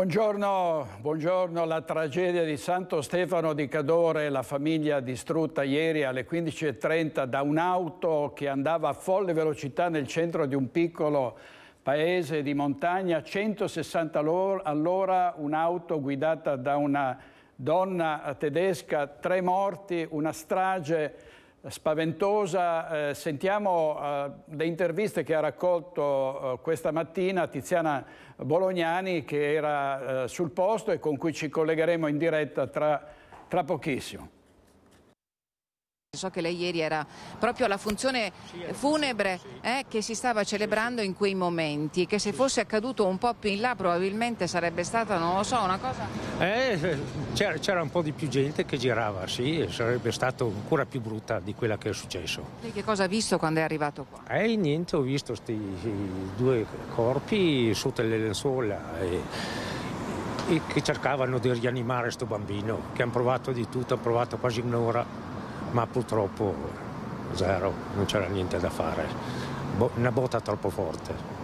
Buongiorno, buongiorno, La tragedia di Santo Stefano di Cadore, la famiglia distrutta ieri alle 15.30 da un'auto che andava a folle velocità nel centro di un piccolo paese di montagna, 160 all'ora, un'auto guidata da una donna tedesca, tre morti, una strage spaventosa. Eh, sentiamo eh, le interviste che ha raccolto eh, questa mattina Tiziana Bolognani che era eh, sul posto e con cui ci collegheremo in diretta tra, tra pochissimo. So che lei ieri era proprio alla funzione funebre eh, che si stava celebrando in quei momenti, che se fosse accaduto un po' più in là probabilmente sarebbe stata, non lo so, una cosa... Eh, eh c'era, un po' di più gente che girava, sì, sarebbe stata ancora più brutta di quella che è successo. Lei che cosa ha visto quando è arrivato qua? Eh, niente, ho visto questi due corpi sotto le lenzuola e e che cercavano di rianimare questo bambino, che hanno provato di tutto, hanno provato quasi un'ora ma purtroppo zero, non c'era niente da fare, Bo una botta troppo forte.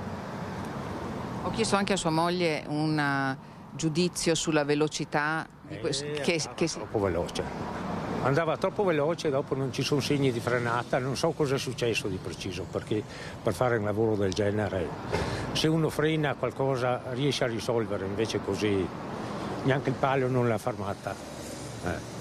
Ho chiesto anche a sua moglie un uh, giudizio sulla velocità di eh, questo. che, che... Troppo veloce. Andava troppo veloce, dopo non ci sono segni di frenata, non so cosa è successo di preciso, perché per fare un lavoro del genere, se uno frena qualcosa riesce a risolvere, invece così neanche il palo non l'ha fermata. Eh.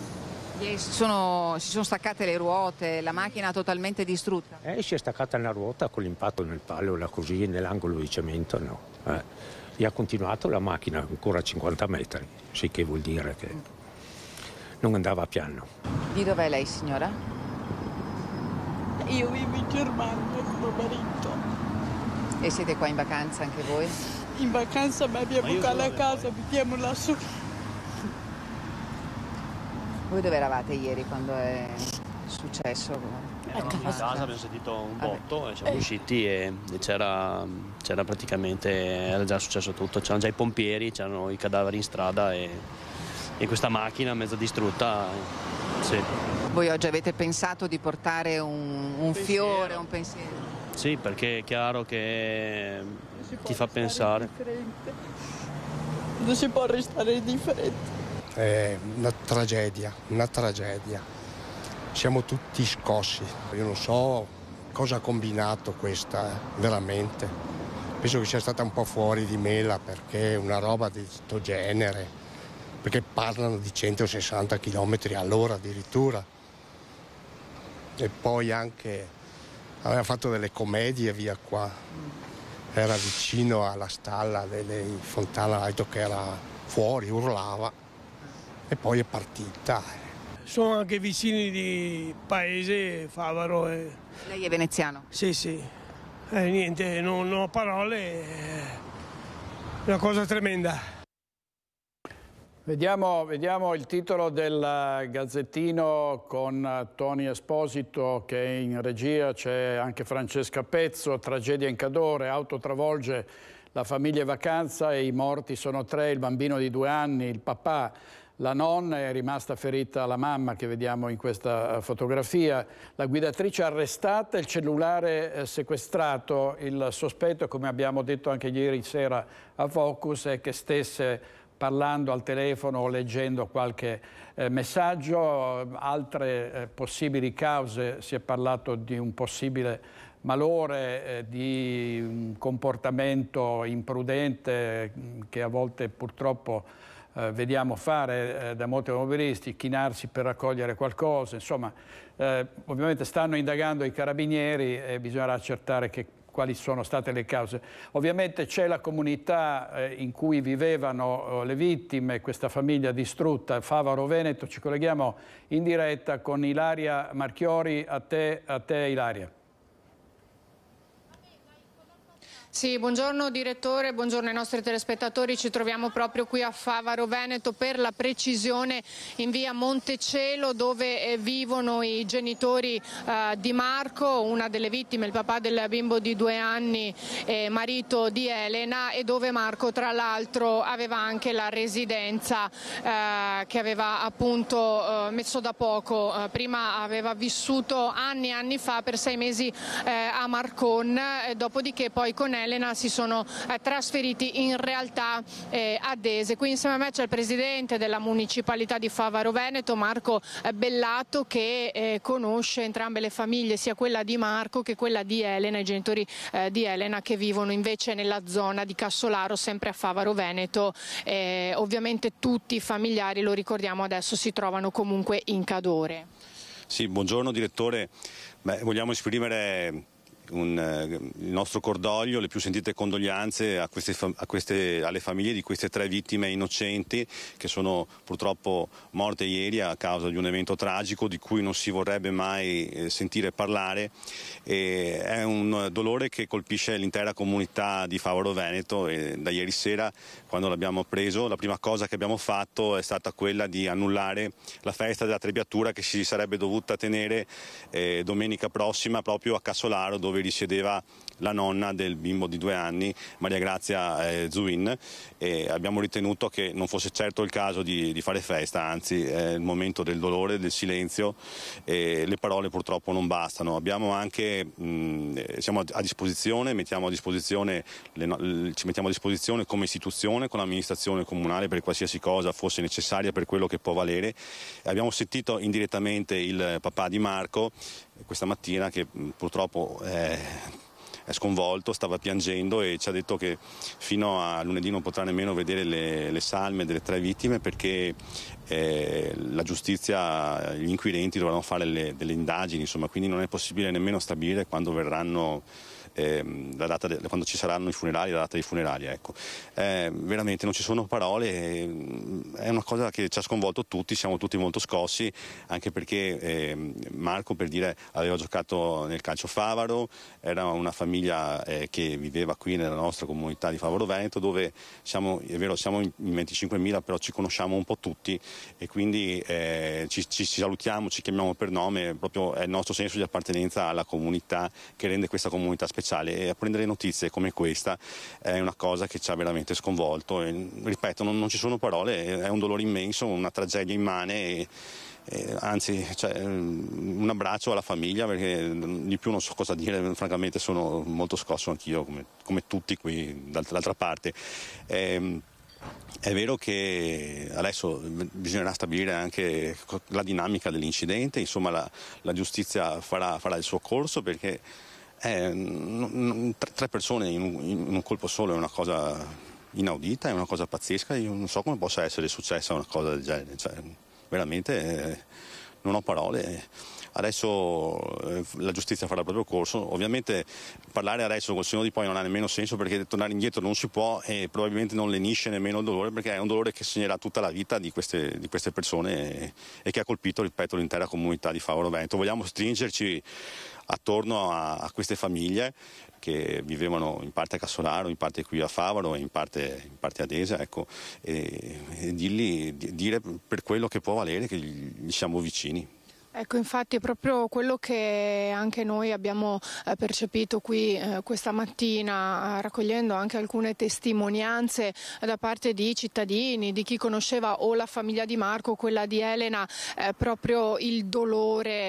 Sono, si sono staccate le ruote, la macchina totalmente distrutta? Eh, si è staccata una ruota con l'impatto nel palo, così, nell'angolo di cemento, no. Eh. E ha continuato la macchina ancora a 50 metri, sì che vuol dire che non andava piano. Di dov'è lei signora? Io vivo in Germania con mio marito. E siete qua in vacanza anche voi? In vacanza ma abbiamo qua la casa, viviamo lassù. Voi dove eravate ieri quando è successo? Ecco. A casa abbiamo sentito un botto Vabbè. e siamo eh. usciti e, e c'era, praticamente, era già successo tutto, c'erano già i pompieri, c'erano i cadaveri in strada e, e questa macchina mezza distrutta. Sì. Voi oggi avete pensato di portare un, un fiore, un pensiero? Sì, perché è chiaro che ti fa pensare. Non si può restare indifferenti è una tragedia, una tragedia. Siamo tutti scossi. Io non so cosa ha combinato questa, eh, veramente. Penso che sia stata un po' fuori di mela perché una roba di questo genere, perché parlano di 160 km all'ora addirittura. E poi anche aveva fatto delle commedie via qua. Era vicino alla stalla delle Fontana, ha detto che era fuori, urlava e poi è partita. Sono anche vicini di paese, Favaro. E... Eh. Lei è veneziano? Sì, sì. Eh, niente, non, ho parole, è eh. una cosa tremenda. Vediamo, vediamo, il titolo del Gazzettino con Tony Esposito che è in regia, c'è anche Francesca Pezzo, tragedia in Cadore, auto travolge la famiglia in vacanza e i morti sono tre, il bambino di due anni, il papà la nonna è rimasta ferita la mamma che vediamo in questa eh, fotografia, la guidatrice arrestata, il cellulare eh, sequestrato, il sospetto come abbiamo detto anche ieri sera a Focus è che stesse parlando al telefono o leggendo qualche eh, messaggio, altre possibili cause, si è parlato di un possibile malore, di un comportamento imprudente mm, che a volte purtroppo eh, vediamo fare eh, da molti automobilisti, chinarsi per raccogliere qualcosa, insomma eh, ovviamente stanno indagando i carabinieri e bisognerà accertare che, quali sono state le cause. Ovviamente c'è la comunità eh, in cui vivevano eh, le vittime, questa famiglia distrutta, Favaro Veneto, ci colleghiamo in diretta con Ilaria Marchiori, a te, a te Ilaria. Sì, buongiorno direttore, buongiorno ai nostri telespettatori, ci troviamo proprio qui a Favaro Veneto per la precisione in via Montecelo dove eh, vivono i genitori eh, di Marco, una delle vittime, il papà del bimbo di due anni, eh, marito di Elena e dove Marco tra l'altro aveva anche la residenza eh, che aveva appunto eh, messo da poco, eh, prima aveva vissuto anni e anni fa per sei mesi a Marcon, dopodiché poi con Elena Elena si sono eh, trasferiti in realtà eh, Dese. Qui insieme a me c'è il presidente della municipalità di Favaro Veneto, Marco eh, Bellato, che eh, conosce entrambe le famiglie, sia quella di Marco che quella di Elena, i genitori eh, di Elena che vivono invece nella zona di Cassolaro, sempre a Favaro Veneto. Eh, ovviamente tutti i familiari, lo ricordiamo adesso, si trovano comunque in Cadore. Sì, buongiorno direttore. Beh, vogliamo esprimere un, eh, il nostro cordoglio, le più sentite condoglianze a queste, a queste, alle famiglie di queste tre vittime innocenti che sono purtroppo morte ieri a causa di un evento tragico di cui non si vorrebbe mai eh, sentire parlare. E è un dolore che colpisce l'intera comunità di Favaro Veneto e da ieri sera quando l'abbiamo preso, la prima cosa che abbiamo fatto è stata quella di annullare la festa della Trebbiatura che si sarebbe dovuta tenere eh, domenica prossima proprio a Cassolaro dove risiedeva la nonna del bimbo di due anni, Maria Grazia eh, Zuin, e abbiamo ritenuto che non fosse certo il caso di, di fare festa, anzi è il momento del dolore, del silenzio e le parole purtroppo non bastano. Anche, mh, eh, siamo a disposizione, mettiamo a disposizione le, le, ci mettiamo a disposizione come istituzione, con l'amministrazione comunale per qualsiasi cosa fosse necessaria per quello che può valere. Abbiamo sentito indirettamente il papà di Marco eh, questa mattina che purtroppo... Eh, è sconvolto, stava piangendo e ci ha detto che fino a lunedì non potrà nemmeno vedere le, le salme delle tre vittime perché eh, la giustizia, gli inquirenti dovranno fare le, delle indagini, insomma, quindi non è possibile nemmeno stabilire quando verranno ehm, de, quando ci saranno i funerali, la data dei funerali. Ecco. Eh, veramente non ci sono parole, ehm, è una cosa che ci ha sconvolto tutti, siamo tutti molto scossi, anche perché eh, Marco per dire aveva giocato nel calcio Favaro, era una famiglia eh, che viveva qui nella nostra comunità di Favaro Veneto dove siamo, è vero, siamo in 25.000 però ci conosciamo un po' tutti e quindi eh, ci, ci, salutiamo, ci chiamiamo per nome, proprio è il nostro senso di appartenenza alla comunità che rende questa comunità speciale speciale e prendere notizie come questa è una cosa che ci ha veramente sconvolto. E, ripeto, non, non, ci sono parole, è un dolore immenso, una tragedia immane. E, eh, anzi, cioè, mm, un abbraccio alla famiglia perché di più non so cosa dire, francamente sono molto scosso anch'io, come, come tutti qui d'altra parte. Eh, è vero che adesso bisognerà stabilire anche la dinamica dell'incidente, insomma la, la giustizia farà, farà il suo corso perché eh, tre persone in un, in un colpo solo è una cosa inaudita, è una cosa pazzesca, io non so come possa essere successa una cosa del genere, cioè, veramente eh, non ho parole. Adesso eh, la giustizia farà il proprio corso, ovviamente parlare adesso col signor di poi non ha nemmeno senso perché tornare indietro non si può e probabilmente non lenisce nemmeno il dolore perché è un dolore che segnerà tutta la vita di queste, di queste persone e, e, che ha colpito, ripeto, l'intera comunità di Favoro Vento. Vogliamo stringerci attorno a, a queste famiglie che vivevano in parte a Cassolaro, in parte qui a Favaro e in parte, in parte ad Esa, ecco, e, e dirgli, dire per quello che può valere che gli siamo vicini. Ecco, infatti è proprio quello che anche noi abbiamo eh, percepito qui eh, questa mattina, eh, raccogliendo anche alcune testimonianze da parte di cittadini, di chi conosceva o la famiglia di Marco, o quella di Elena, eh, proprio il dolore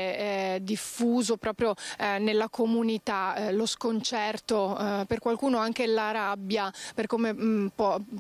diffuso proprio nella comunità, lo sconcerto, per qualcuno anche la rabbia per come, mm,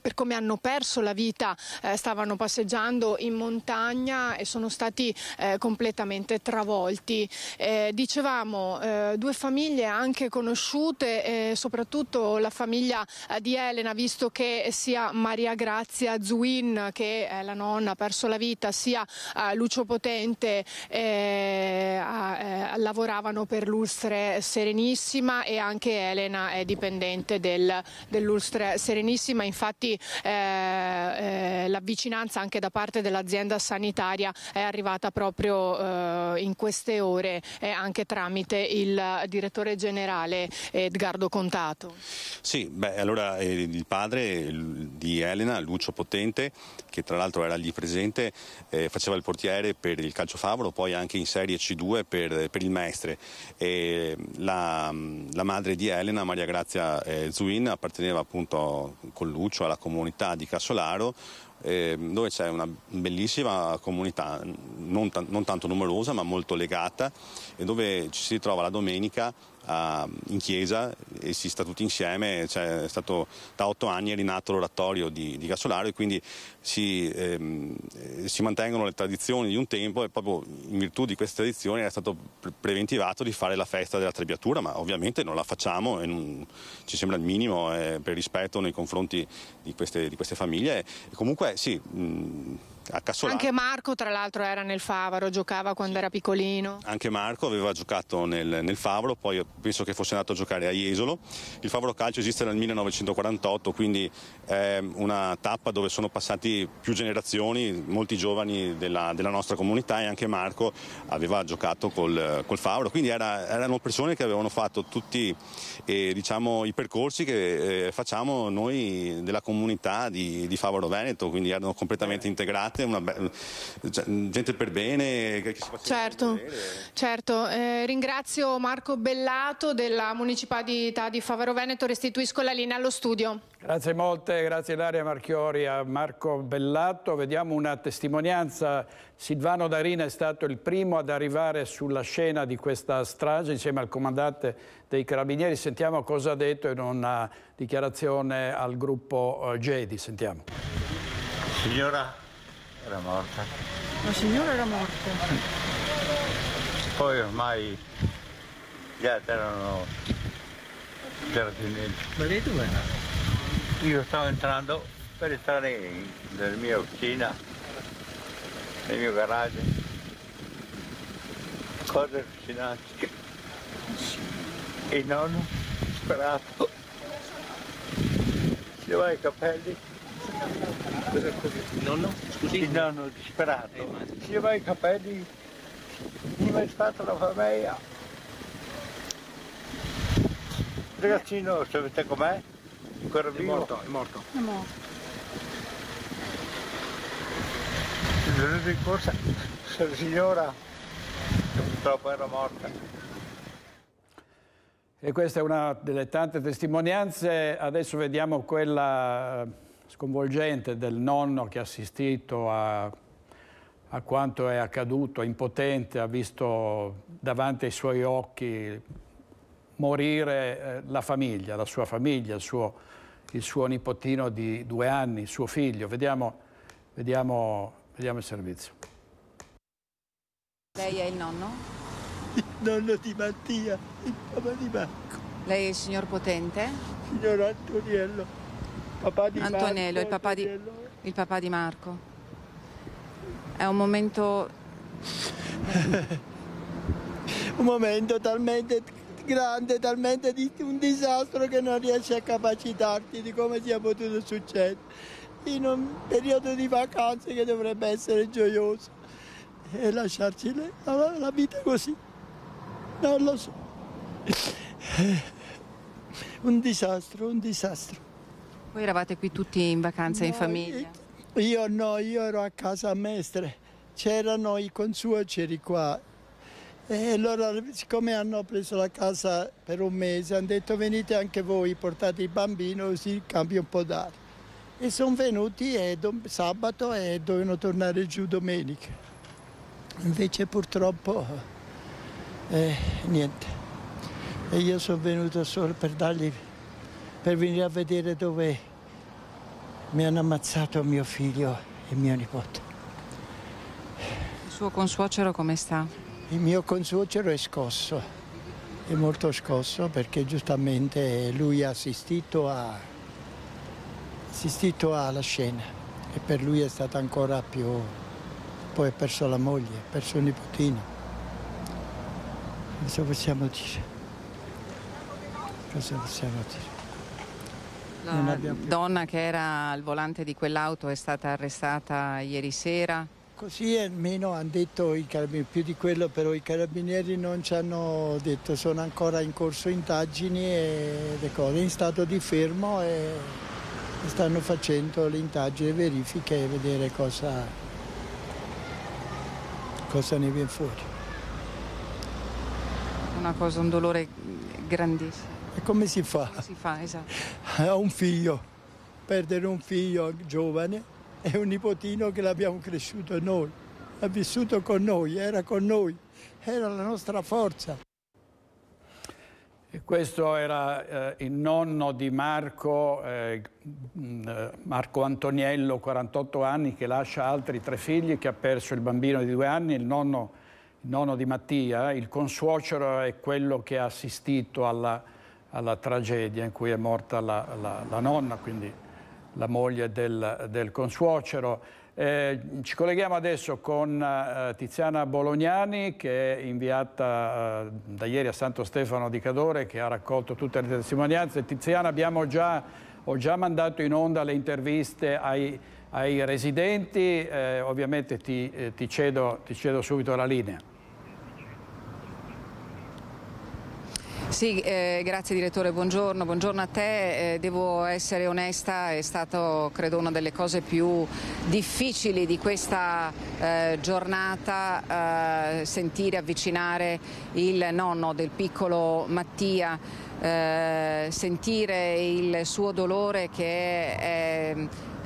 per come hanno perso la vita, stavano passeggiando in montagna e sono stati completamente completamente travolti. Eh, dicevamo eh, due famiglie anche conosciute, eh, soprattutto la famiglia di Elena, visto che sia Maria Grazia Zuin, che è la nonna, ha perso la vita, sia eh, Lucio Potente eh, a, eh, lavoravano per l'Ulstre Serenissima e anche Elena è dipendente del, dell'Ulstre Serenissima. Infatti la vicinanza anche da parte dell'azienda sanitaria è arrivata proprio eh, in queste ore anche tramite il direttore generale Edgardo Contato. Sì, beh, allora eh, il padre di Elena, Lucio Potente, che tra l'altro era lì presente, eh, faceva il portiere per il calcio Favolo, poi anche in Serie C2 per, per il Mestre. Mm, la, mm, la, madre di Elena, Maria Grazia eh, Zuin, apparteneva appunto con Lucio alla comunità di Casolaro eh, dove c'è una bellissima comunità, non, t- non tanto numerosa ma molto legata, e dove ci si trova la domenica a, ehm, in chiesa e si sta tutti insieme, cioè, è stato da otto anni è rinato l'oratorio di, di Casolaro e quindi si, ehm, eh, si, mantengono le tradizioni di un tempo e proprio in virtù di queste tradizioni è stato preventivato di fare la festa della Trebbiatura, ma ovviamente non la facciamo e non, ci sembra il minimo eh, per rispetto nei confronti di queste, di queste famiglie. E comunque sì... Mh, a Cassolano. Anche Marco tra l'altro era nel Favaro, giocava quando sì. era piccolino. Anche Marco aveva giocato nel, nel, Favaro, poi penso che fosse andato a giocare a Jesolo. Il Favaro Calcio esiste dal 1948, quindi è una tappa dove sono passati più generazioni, molti giovani della, della nostra comunità e anche Marco aveva giocato col, col Favaro, quindi era, erano persone che avevano fatto tutti eh, diciamo, i percorsi che eh, facciamo noi della comunità di, di Favaro Veneto, quindi erano completamente eh. integrati arte, una be- cioè, gente per bene. Che si certo, certo. Eh, ringrazio Marco Bellato della Municipalità di Favaro Veneto, restituisco la linea allo studio. Grazie molte, grazie Ilaria Marchiori a Marco Bellato. Vediamo una testimonianza. Silvano Darina è stato il primo ad arrivare sulla scena di questa strage insieme al comandante dei carabinieri. Sentiamo cosa ha detto in una dichiarazione al gruppo eh, Gedi. Sentiamo. Signora era morta. La signora era morta. Poi ormai gli altri erano giardinieri. Ma lei dove era? Io stavo entrando per entrare nella mia cucina, nel mio garage. Cose allucinanti. Il nonno, sperato, si levava i capelli. Il nonno? Scusi? Il nonno disperato. si aveva i capelli, prima è stata la famiglia. Ragazzino, sapete com'è? Ancora vivo? È morto, è morto. È morto. Il giorno di corsa, la signora che purtroppo era morta. E questa è una delle tante testimonianze, adesso vediamo quella sconvolgente del nonno che ha assistito a, a quanto è accaduto, impotente, ha visto davanti ai suoi occhi morire eh, la famiglia, la sua famiglia, il suo, il suo nipotino di due anni, il suo figlio. Vediamo, vediamo, vediamo il servizio. Lei è il nonno? Il nonno di Mattia, il papà di Marco. Lei è il signor Potente? Signor Antoniello. Antonello, il papà, di, il papà di Marco. È un momento... un momento talmente grande, talmente di, un disastro che non riesci a capacitarti di come sia potuto succedere. In un periodo di vacanze che dovrebbe essere gioioso e lasciarci le, la, la vita così. Non lo so. Un disastro, un disastro. Voi eravate qui tutti in vacanza no, in famiglia? Io no, io ero a casa a Mestre, c'erano i consuoceri qua e allora siccome hanno preso la casa per un mese hanno detto venite anche voi, portate il bambino così cambia un po' d'aria. E sono venuti e sabato e dovevano tornare giù domenica. Invece purtroppo eh, niente. E io sono venuto solo per dargli per venire a vedere dove mi hanno ammazzato mio figlio e mio nipote. Il suo consuocero come sta? Il mio consuocero è scosso, è molto scosso perché giustamente lui ha assistito, a, assistito alla scena e per lui è stata ancora più... poi ha perso la moglie, ha perso il nipotino. Cosa possiamo dire? Cosa possiamo dire? La donna che era al volante di quell'auto è stata arrestata ieri sera. Così almeno hanno detto i carabinieri, più di quello però i carabinieri non ci hanno detto, sono ancora in corso indagini e le cose in stato di fermo e stanno facendo le indagini e verifiche e vedere cosa, cosa ne viene fuori. Una cosa, un dolore grandissimo. E come si fa? Come si fa, esatto. Ha un figlio, perdere un figlio giovane e un nipotino che l'abbiamo cresciuto noi, ha vissuto con noi, era con noi, era la nostra forza. E questo era eh, il nonno di Marco, eh, Marco Antoniello, 48 anni, che lascia altri tre figli, che ha perso il bambino di due anni, il nonno, il nonno di Mattia, il consuocero è quello che ha assistito alla alla tragedia in cui è morta la, la, la nonna, quindi la moglie del, del consuocero. Eh, ci colleghiamo adesso con eh, Tiziana Bolognani che è inviata eh, da ieri a Santo Stefano di Cadore che ha raccolto tutte le testimonianze. Tiziana abbiamo già, ho già mandato in onda le interviste ai, ai residenti, eh, ovviamente ti, eh, ti, cedo, ti cedo subito la linea. Sì, eh, grazie direttore, buongiorno, buongiorno a te. Eh, devo essere onesta, è stata credo una delle cose più difficili di questa eh, giornata eh, sentire avvicinare il nonno del piccolo Mattia, eh, sentire il suo dolore che è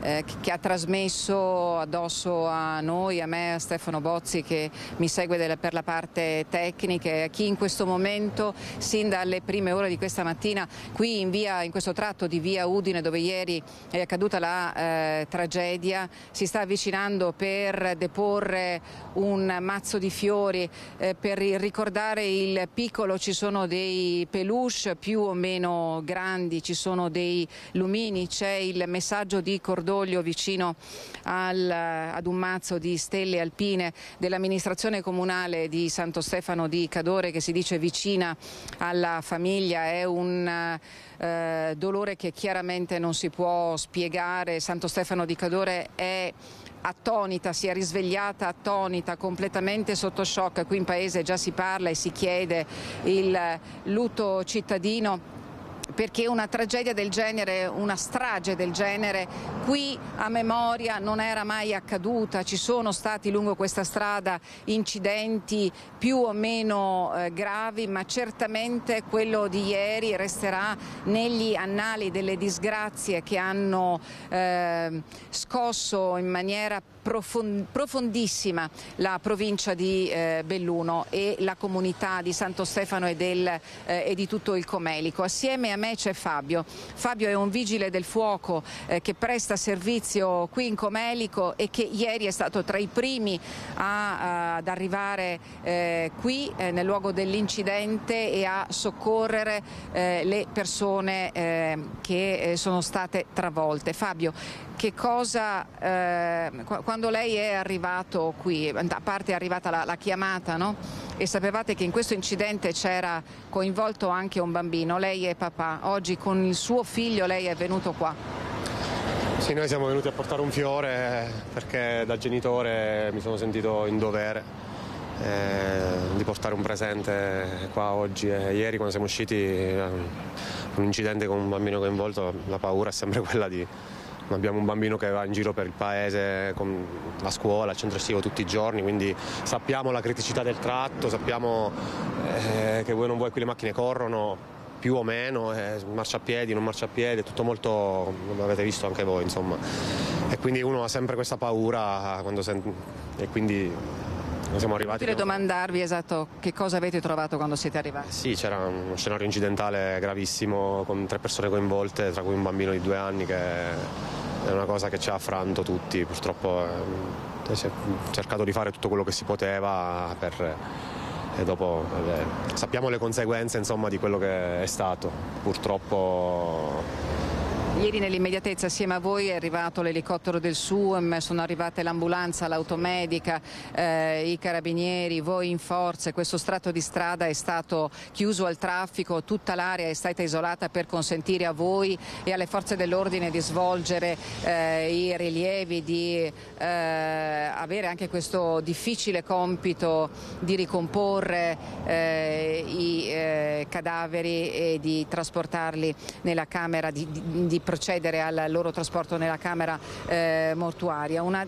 eh, che ha trasmesso addosso a noi, a me, a Stefano Bozzi che mi segue della, per la parte tecnica e a chi in questo momento, sin dalle prime ore di questa mattina, qui in, via, in questo tratto di via Udine dove ieri è accaduta la eh, tragedia, si sta avvicinando per deporre un mazzo di fiori, eh, per ricordare il piccolo ci sono dei peluche più o meno grandi, ci sono dei lumini, c'è il messaggio di cordone cordoglio vicino al, ad un mazzo di stelle alpine dell'amministrazione comunale di Santo Stefano di Cadore che si dice vicina alla famiglia. È un eh, dolore che chiaramente non si può spiegare. Santo Stefano di Cadore è attonita, si è risvegliata attonita, completamente sotto shock. Qui in paese già si parla e si chiede il lutto cittadino perché una tragedia del genere, una strage del genere qui a memoria non era mai accaduta, ci sono stati lungo questa strada incidenti più o meno eh, gravi, ma certamente quello di ieri resterà negli annali delle disgrazie che hanno eh, scosso in maniera profondissima la provincia di eh, Belluno e la comunità di Santo Stefano e, del, eh, e, di tutto il Comelico. Assieme a me c'è Fabio. Fabio è un vigile del fuoco eh, che presta servizio qui in Comelico e che ieri è stato tra i primi a, a, ad arrivare eh, qui eh, nel luogo dell'incidente e a soccorrere eh, le persone che sono state travolte. Fabio, che cosa, eh, quando lei è arrivato qui, a parte è arrivata la, la chiamata, no? E sapevate che in questo incidente c'era coinvolto anche un bambino, lei è papà, oggi con il suo figlio lei è venuto qua. Sì, noi siamo venuti a portare un fiore perché da genitore mi sono sentito in dovere eh, di portare un presente qua oggi e ieri quando siamo usciti eh, un incidente con un bambino coinvolto la paura è sempre quella di Ecco, abbiamo un bambino che va in giro per il paese, con la scuola, il centro estivo tutti i giorni, quindi sappiamo la criticità del tratto, sappiamo eh, che voi non vuoi qui le macchine corrono più o meno, eh, marciapiedi, non marciapiedi, è tutto molto, l'avete visto anche voi insomma. E quindi uno ha sempre questa paura sent- e quindi siamo arrivati... È domandarvi esatto che cosa avete trovato quando siete arrivati. Sì, c'era uno scenario incidentale gravissimo con tre persone coinvolte, tra cui un bambino di due anni che è una cosa che ci ha affranto tutti, purtroppo eh, si è cercato di fare tutto quello che si poteva per, e dopo eh, sappiamo le conseguenze insomma, di quello che è stato. Purtroppo Ieri nell'immediatezza assieme a voi è arrivato l'elicottero del SUEM, sono arrivate l'ambulanza, l'automedica, eh, i carabinieri, voi in forze, questo strato di strada è stato chiuso al traffico, tutta l'area è stata isolata per consentire a voi e alle forze dell'ordine di svolgere eh, i rilievi, di eh, avere anche questo difficile compito di ricomporre eh, i eh, cadaveri e di trasportarli nella camera di, di, di procedere al loro trasporto nella camera eh, mortuaria. Una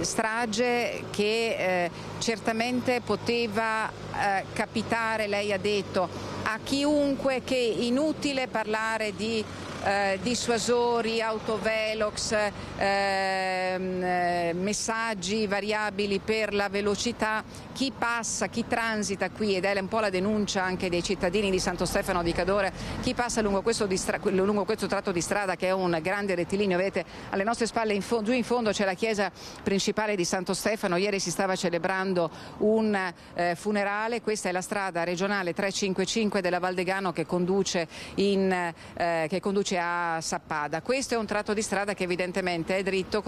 strage che eh, certamente poteva eh, capitare, lei ha detto, a chiunque che è inutile parlare di eh, dissuasori, autovelox, ehm, eh, messaggi variabili per la velocità, chi passa, chi transita qui, ed è un po' la denuncia anche dei cittadini di Santo Stefano di Cadore, chi passa lungo questo, distra- lungo questo tratto di strada che è un grande rettilineo, vedete alle nostre spalle in fo- giù in fondo c'è la chiesa principale di Santo Stefano, ieri si stava celebrando un eh, funerale, questa è la strada regionale 355 della Valdegano che conduce in, eh, che conduce invece a Sappada. Questo è un tratto di strada che evidentemente è dritto,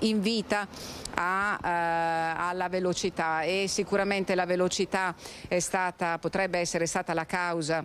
invita eh, a, eh, alla velocità e sicuramente la velocità stata, potrebbe essere stata la causa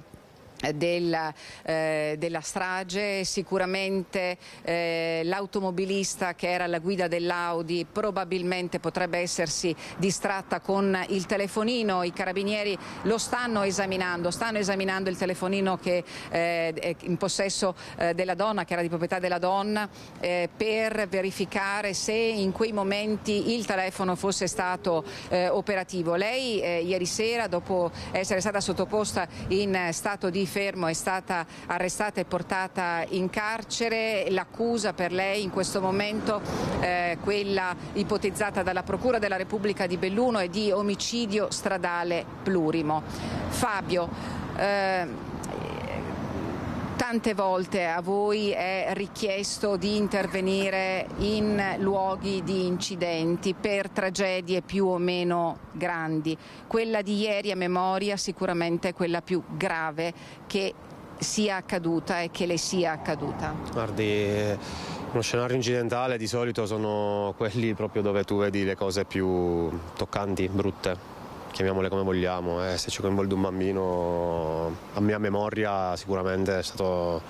della, eh, della, strage, sicuramente eh, l'automobilista che era alla guida dell'Audi probabilmente potrebbe essersi distratta con il telefonino, i carabinieri lo stanno esaminando, stanno esaminando il telefonino che eh, è in possesso eh, della donna, che era di proprietà della donna, eh, per verificare se in quei momenti il telefono fosse stato eh, operativo. Lei ieri sera, dopo essere stata sottoposta in stato di Fermo è stata arrestata e portata in carcere. L'accusa per lei in questo momento, eh, quella ipotizzata dalla Procura della Repubblica di Belluno, è di omicidio stradale plurimo. Fabio, eh, Tante volte a voi è richiesto di intervenire in luoghi di incidenti per tragedie più o meno grandi. Quella di ieri a memoria sicuramente è quella più grave che sia accaduta e che le sia accaduta. Guardi, uno scenario incidentale di solito sono quelli proprio dove tu vedi le cose più toccanti, brutte chiamiamole come vogliamo, eh, se ci coinvolge un bambino a mia memoria sicuramente è stato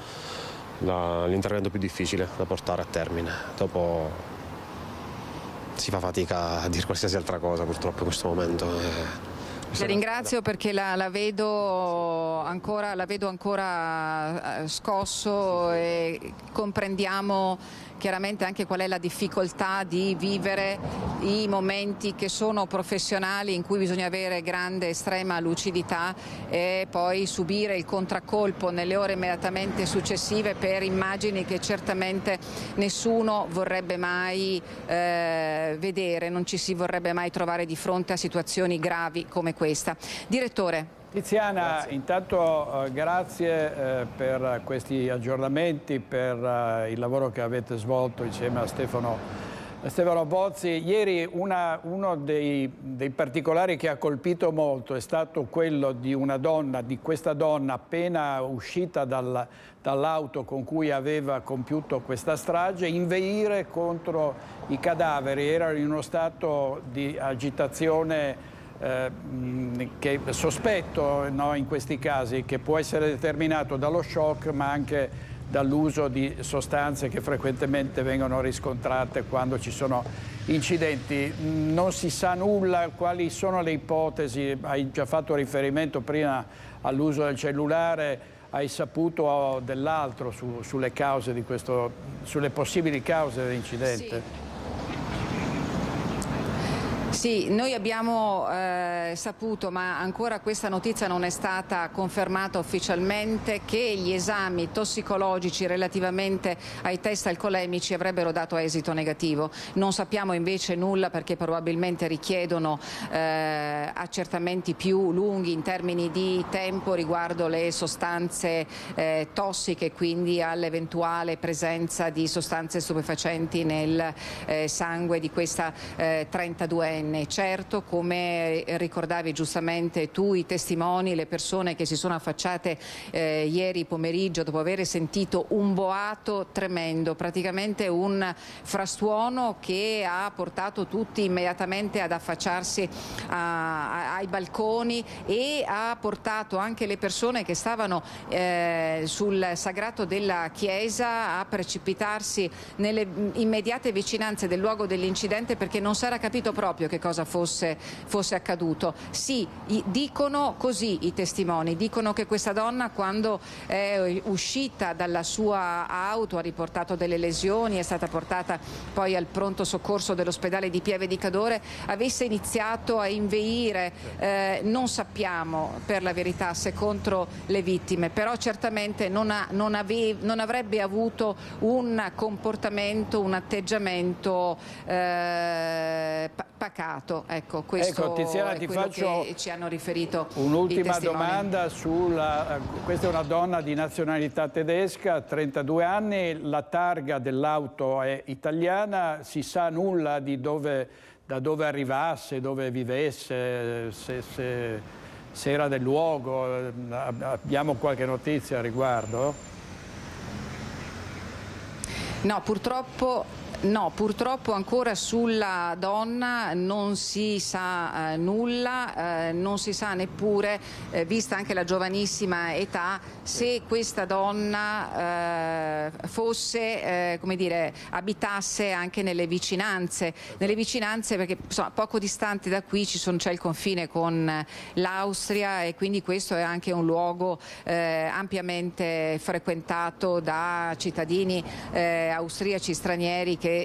l'intervento più difficile da portare a termine. Dopo si fa fatica a dire qualsiasi altra cosa purtroppo in questo momento. Eh. La ringrazio perché la, la, vedo ancora, la vedo ancora eh, scosso e comprendiamo chiaramente anche qual è la difficoltà di vivere i momenti che sono professionali in cui bisogna avere grande, estrema lucidità e poi subire il contraccolpo nelle ore immediatamente successive per immagini che certamente nessuno vorrebbe mai eh, vedere, non ci si vorrebbe mai trovare di fronte a situazioni gravi come questa. Direttore. Tiziana, grazie. intanto eh, grazie eh, per questi aggiornamenti, per eh, il lavoro che avete svolto insieme a Stefano, a Stefano Bozzi. Ieri una, uno dei, dei, particolari che ha colpito molto è stato quello di una donna, di questa donna appena uscita dal, dall'auto con cui aveva compiuto questa strage, inveire contro i cadaveri. era in uno stato di agitazione Ehm, che sospetto no, in questi casi che può essere determinato dallo shock ma anche dall'uso di sostanze che frequentemente vengono riscontrate quando ci sono incidenti. Non si sa nulla quali sono le ipotesi, hai già fatto riferimento prima all'uso del cellulare, hai saputo dell'altro su, sulle, sulle possibili cause dell'incidente? Sì. Sì, noi abbiamo eh, saputo, ma ancora questa notizia non è stata confermata ufficialmente, che gli esami tossicologici relativamente ai test alcolemici avrebbero dato esito negativo. Non sappiamo invece nulla perché probabilmente richiedono eh, accertamenti più lunghi in termini di tempo riguardo le sostanze eh, tossiche, quindi all'eventuale presenza di sostanze stupefacenti nel eh, sangue di questa 32enne. Eh, perenne. Certo, come ricordavi giustamente tu, i testimoni, le persone che si sono affacciate eh, ieri pomeriggio dopo aver sentito un boato tremendo, praticamente un frastuono che ha portato tutti immediatamente ad affacciarsi a, a, ai balconi e ha portato anche le persone che stavano eh, sul sagrato della chiesa a precipitarsi nelle immediate vicinanze del luogo dell'incidente perché non si era capito proprio dubbio che cosa fosse, fosse accaduto. Sì, dicono così i testimoni, dicono che questa donna quando è uscita dalla sua auto ha riportato delle lesioni, è stata portata poi al pronto soccorso dell'ospedale di Pieve di Cadore, avesse iniziato a inveire, eh, non sappiamo per la verità se contro le vittime, però certamente non, ha, non, ave, non avrebbe avuto un comportamento, un atteggiamento eh, pacato attaccato. Ecco, questo ecco, Tiziana, ti faccio ci hanno riferito Un'ultima domanda sulla... Questa è una donna di nazionalità tedesca, 32 anni, la targa dell'auto è italiana, si sa nulla di dove, da dove arrivasse, dove vivesse, se, se, se era del luogo, abbiamo qualche notizia a riguardo? No, purtroppo No, purtroppo ancora sulla donna non si sa eh, nulla, eh, non si sa neppure, eh, vista anche la giovanissima età, se questa donna eh, fosse, eh, come dire, abitasse anche nelle vicinanze, nelle vicinanze perché insomma, poco distante da qui sono, c'è il confine con l'Austria e quindi questo è anche un luogo eh, ampiamente frequentato da cittadini austriaci stranieri che che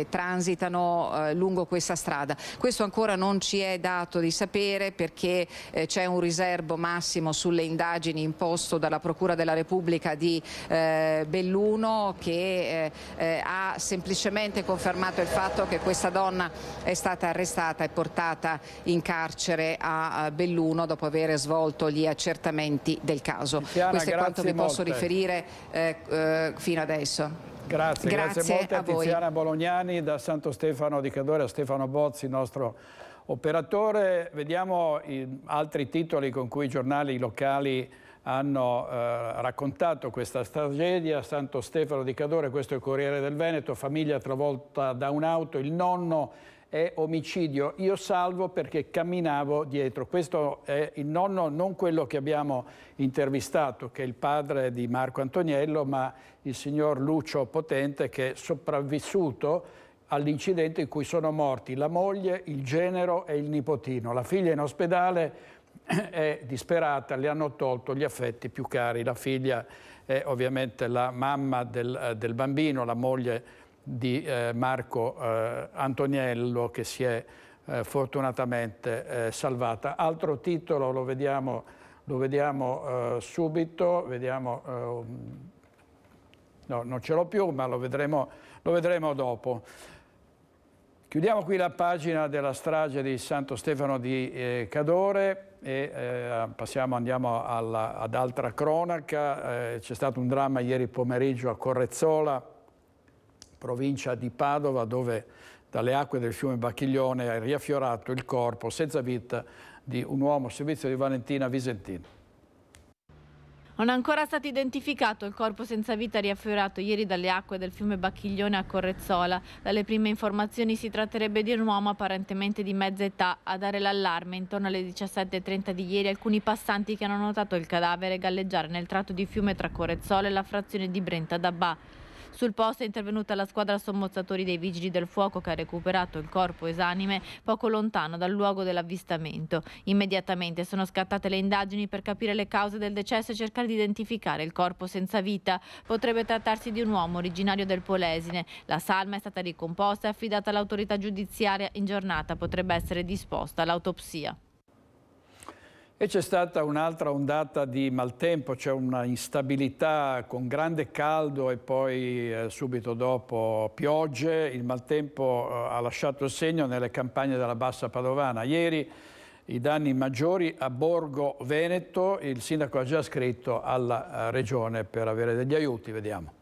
eh, transitano eh, lungo questa strada. Questo ancora non ci è dato di sapere perché eh, c'è un riservo massimo sulle indagini imposto dalla Procura della Repubblica di eh, Belluno che eh, eh, ha semplicemente confermato il fatto che questa donna è stata arrestata e portata in carcere a Belluno dopo aver svolto gli accertamenti del caso. Tiziana, Questo è quanto vi molte. posso riferire fino adesso. Grazie, grazie, grazie molte a, a Tiziana voi. Bolognani da Santo Stefano di Cadore a Stefano Bozzi, nostro operatore. Vediamo altri titoli con cui i giornali locali hanno eh, raccontato questa tragedia. Santo Stefano di Cadore, questo è il Corriere del Veneto, famiglia travolta da un'auto, il nonno è omicidio, io salvo perché camminavo dietro. Questo è il nonno, non quello che abbiamo intervistato, che è il padre di Marco Antoniello, ma il signor Lucio Potente che è sopravvissuto all'incidente in cui sono morti la moglie, il genero e il nipotino. La figlia in ospedale è disperata, le hanno tolto gli affetti più cari. La figlia è ovviamente la mamma del, eh, del bambino, la moglie di eh, Marco eh, Antoniello che si è eh, fortunatamente eh, salvata. Altro titolo lo vediamo, lo vediamo eh, subito, vediamo, eh, no, non ce l'ho più ma lo vedremo, lo vedremo dopo. Chiudiamo qui la pagina della strage di Santo Stefano di Cadore e passiamo, andiamo alla, ad altra cronaca. C'è stato un dramma ieri pomeriggio a Correzzola provincia di Padova, dove dalle acque del fiume Bacchiglione è riaffiorato il corpo senza vita di un uomo a servizio di Valentina Visentino. Non è ancora stato identificato il corpo senza vita riaffiorato ieri dalle acque del fiume Bacchiglione a Correzzola. Dalle prime informazioni si tratterebbe di un uomo apparentemente di mezza età a dare l'allarme. Intorno alle 17.30 di ieri alcuni passanti che hanno notato il cadavere galleggiare nel tratto di fiume tra Correzzola e la frazione di Brenta d'Abbà. Sul posto è intervenuta la squadra sommozzatori dei Vigili del Fuoco che ha recuperato il corpo esanime poco lontano dal luogo dell'avvistamento. Immediatamente sono scattate le indagini per capire le cause del decesso e cercare di identificare il corpo senza vita. Potrebbe trattarsi di un uomo originario del Polesine. La salma è stata ricomposta e affidata all'autorità giudiziaria in giornata. Potrebbe essere disposta l'autopsia. E c'è stata un'altra ondata di maltempo, c'è cioè una instabilità con grande caldo e poi eh, subito dopo piogge. Il maltempo eh, ha lasciato il segno nelle campagne della Bassa Padovana. Ieri i danni maggiori a Borgo Veneto, il sindaco ha già scritto alla eh, regione per avere degli aiuti, vediamo.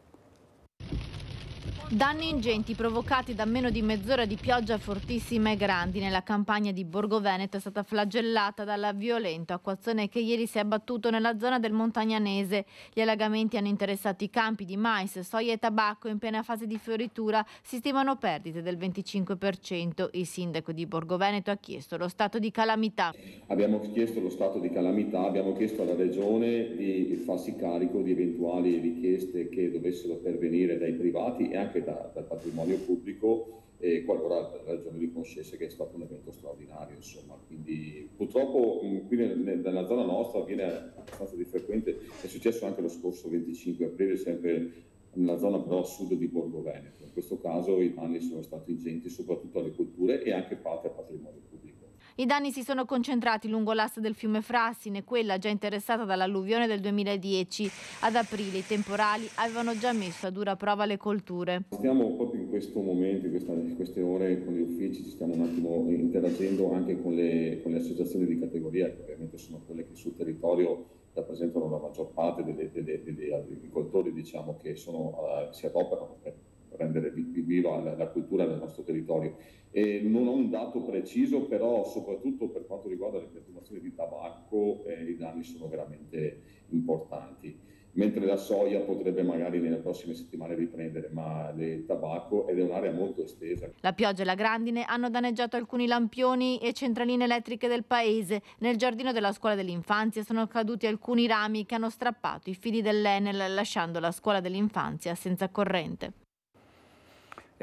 Danni ingenti provocati da meno di mezz'ora di pioggia fortissima e grandi nella campagna di Borgo Veneto è stata flagellata dalla violenta acquazzone che ieri si è abbattuto nella zona del Montagnanese. Gli allagamenti hanno interessato i campi di mais, soia e tabacco in piena fase di fioritura, si stimano perdite del 25%. Il sindaco di Borgo Veneto ha chiesto lo stato di calamità. Abbiamo chiesto lo stato di calamità, abbiamo chiesto alla regione di farsi carico di eventuali richieste che dovessero pervenire dai privati e anche da, dal patrimonio pubblico eh, qualora ragione riconoscesse che è stato un evento straordinario. Insomma. Quindi, purtroppo mm, qui nella zona nostra avviene abbastanza di frequente, è successo anche lo scorso 25 aprile, sempre nella zona però a sud di Borgo Veneto. In questo caso i danni sono stati ingenti soprattutto alle culture e anche parte al patrimonio pubblico. I danni si sono concentrati lungo l'asta del fiume Frassine, quella già interessata dall'alluvione del 2010. Ad aprile i temporali avevano già messo a dura prova le colture. Stiamo proprio in questo momento, in, questa, in queste ore con gli uffici, ci stiamo un attimo interagendo anche con le, con le associazioni di categoria, che ovviamente sono quelle che sul territorio rappresentano la maggior parte degli agricoltori diciamo, che sono, uh, si adoperano per rendere viva la, la cultura del nostro territorio. E non ho un dato preciso, però soprattutto per quanto riguarda le piantumazioni di tabacco eh, i danni sono veramente importanti. Mentre la soia potrebbe magari nelle prossime settimane riprendere, ma il tabacco ed è un'area molto estesa. La pioggia e la grandine hanno danneggiato alcuni lampioni e centraline elettriche del paese. Nel giardino della scuola dell'infanzia sono caduti alcuni rami che hanno strappato i fili dell'Enel, lasciando la scuola dell'infanzia senza corrente.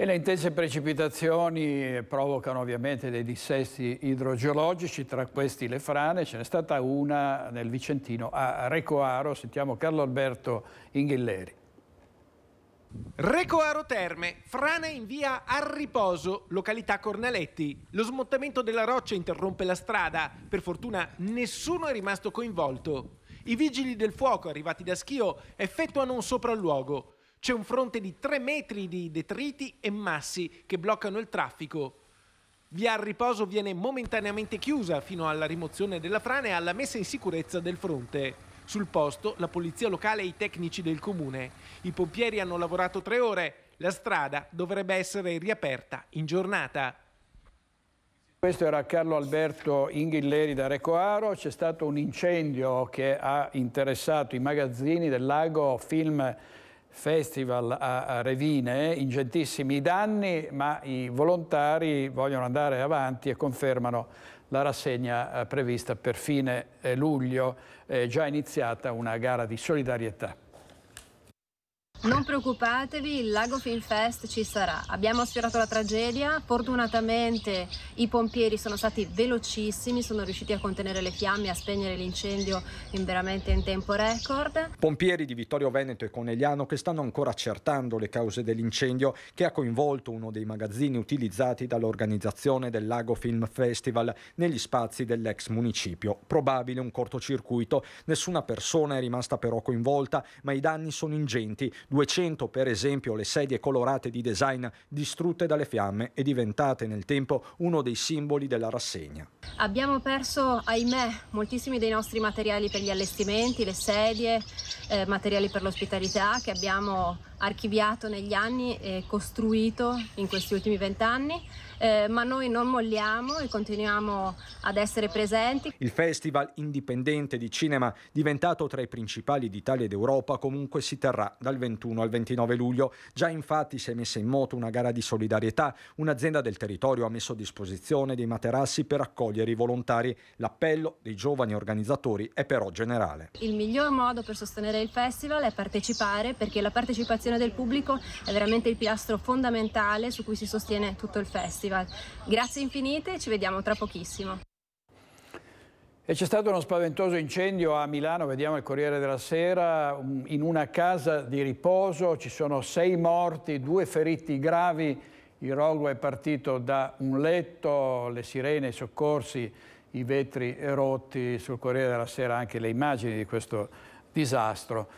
E le intense precipitazioni provocano ovviamente dei dissesti idrogeologici, tra questi le frane, ce n'è stata una nel Vicentino a Recoaro, sentiamo Carlo Alberto Inghilleri. Recoaro Terme, frane in via Arriposo, località Cornaletti. Lo smottamento della roccia interrompe la strada, per fortuna nessuno è rimasto coinvolto. I vigili del fuoco arrivati da Schio effettuano un sopralluogo, c'è un fronte di 3 metri di detriti e massi che bloccano il traffico. Via al riposo viene momentaneamente chiusa fino alla rimozione della frana e alla messa in sicurezza del fronte. Sul posto la polizia locale e i tecnici del comune. I pompieri hanno lavorato tre ore. La strada dovrebbe essere riaperta in giornata. Questo era Carlo Alberto Inghilleri da Recoaro. C'è stato un incendio che ha interessato i magazzini del lago Film festival a, Revine, eh, ingentissimi danni, ma i volontari vogliono andare avanti e confermano la rassegna eh, prevista per fine eh, luglio, è già iniziata una gara di solidarietà. Non preoccupatevi, il Lago Film Fest ci sarà. Abbiamo sfiorato la tragedia, fortunatamente i pompieri sono stati velocissimi, sono riusciti a contenere le fiamme, a spegnere l'incendio in veramente in tempo record. Pompieri di Vittorio Veneto e Conegliano che stanno ancora accertando le cause dell'incendio che ha coinvolto uno dei magazzini utilizzati dall'organizzazione del Lago Film Festival negli spazi dell'ex municipio. Probabile un cortocircuito, nessuna persona è rimasta però coinvolta, ma i danni sono ingenti 200 per esempio le sedie colorate di design distrutte dalle fiamme e diventate nel tempo uno dei simboli della rassegna. Abbiamo perso, ahimè, moltissimi dei nostri materiali per gli allestimenti, le sedie, eh, materiali per l'ospitalità che abbiamo archiviato negli anni e costruito in questi ultimi vent'anni eh, ma noi non molliamo e continuiamo ad essere presenti. Il Festival Indipendente di Cinema, diventato tra i principali d'Italia ed Europa, comunque si terrà dal 21 al 29 luglio. Già infatti si è messa in moto una gara di solidarietà. Un'azienda del territorio ha messo a disposizione dei materassi per accogliere i volontari. L'appello dei giovani organizzatori è però generale. Il miglior modo per sostenere il festival è partecipare perché la partecipazione del pubblico è veramente il pilastro fondamentale su cui si sostiene tutto il festival festival. Grazie infinite, ci vediamo tra pochissimo. E c'è stato uno spaventoso incendio a Milano, vediamo il Corriere della Sera, um, in una casa di riposo ci sono sei morti, due feriti gravi, il rogo è partito da un letto, le sirene, i soccorsi, i vetri rotti, sul Corriere della Sera anche le immagini di questo disastro.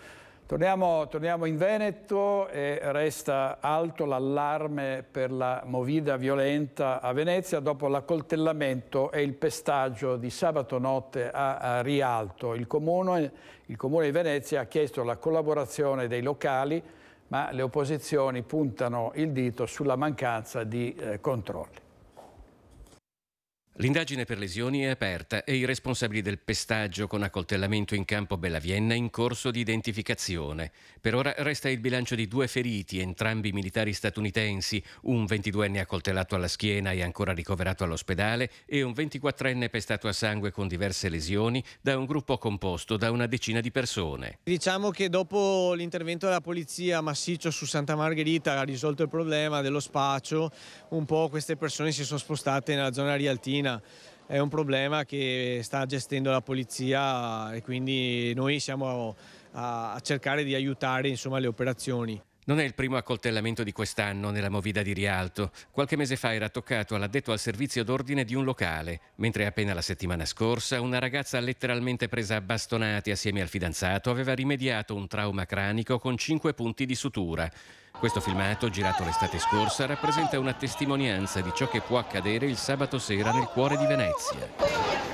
Torniamo, torniamo, in Veneto e resta alto l'allarme per la movida violenta a Venezia dopo l'accoltellamento e il pestaggio di sabato notte a, a Rialto. Il comune, il comune di Venezia ha chiesto la collaborazione dei locali ma le opposizioni puntano il dito sulla mancanza di eh, controlli. L'indagine per lesioni è aperta e i responsabili del pestaggio con accoltellamento in campo Bella Vienna in corso di identificazione. Per ora resta il bilancio di due feriti, entrambi militari statunitensi, un 22enne accoltellato alla schiena e ancora ricoverato all'ospedale e un 24enne pestato a sangue con diverse lesioni da un gruppo composto da una decina di persone. Diciamo che dopo l'intervento della polizia massiccio su Santa Margherita ha risolto il problema dello spaccio, un po' queste persone si sono spostate nella zona rialtina Cina è un problema che sta gestendo la polizia e quindi noi siamo a, a cercare di aiutare insomma, le operazioni. Non è il primo accoltellamento di quest'anno nella movida di Rialto. Qualche mese fa era toccato all'addetto al servizio d'ordine di un locale, mentre appena la settimana scorsa una ragazza letteralmente presa a bastonati assieme al fidanzato aveva rimediato un trauma cranico con 5 punti di sutura. Questo filmato, girato l'estate scorsa, rappresenta una testimonianza di ciò che può accadere il sabato sera nel cuore di Venezia.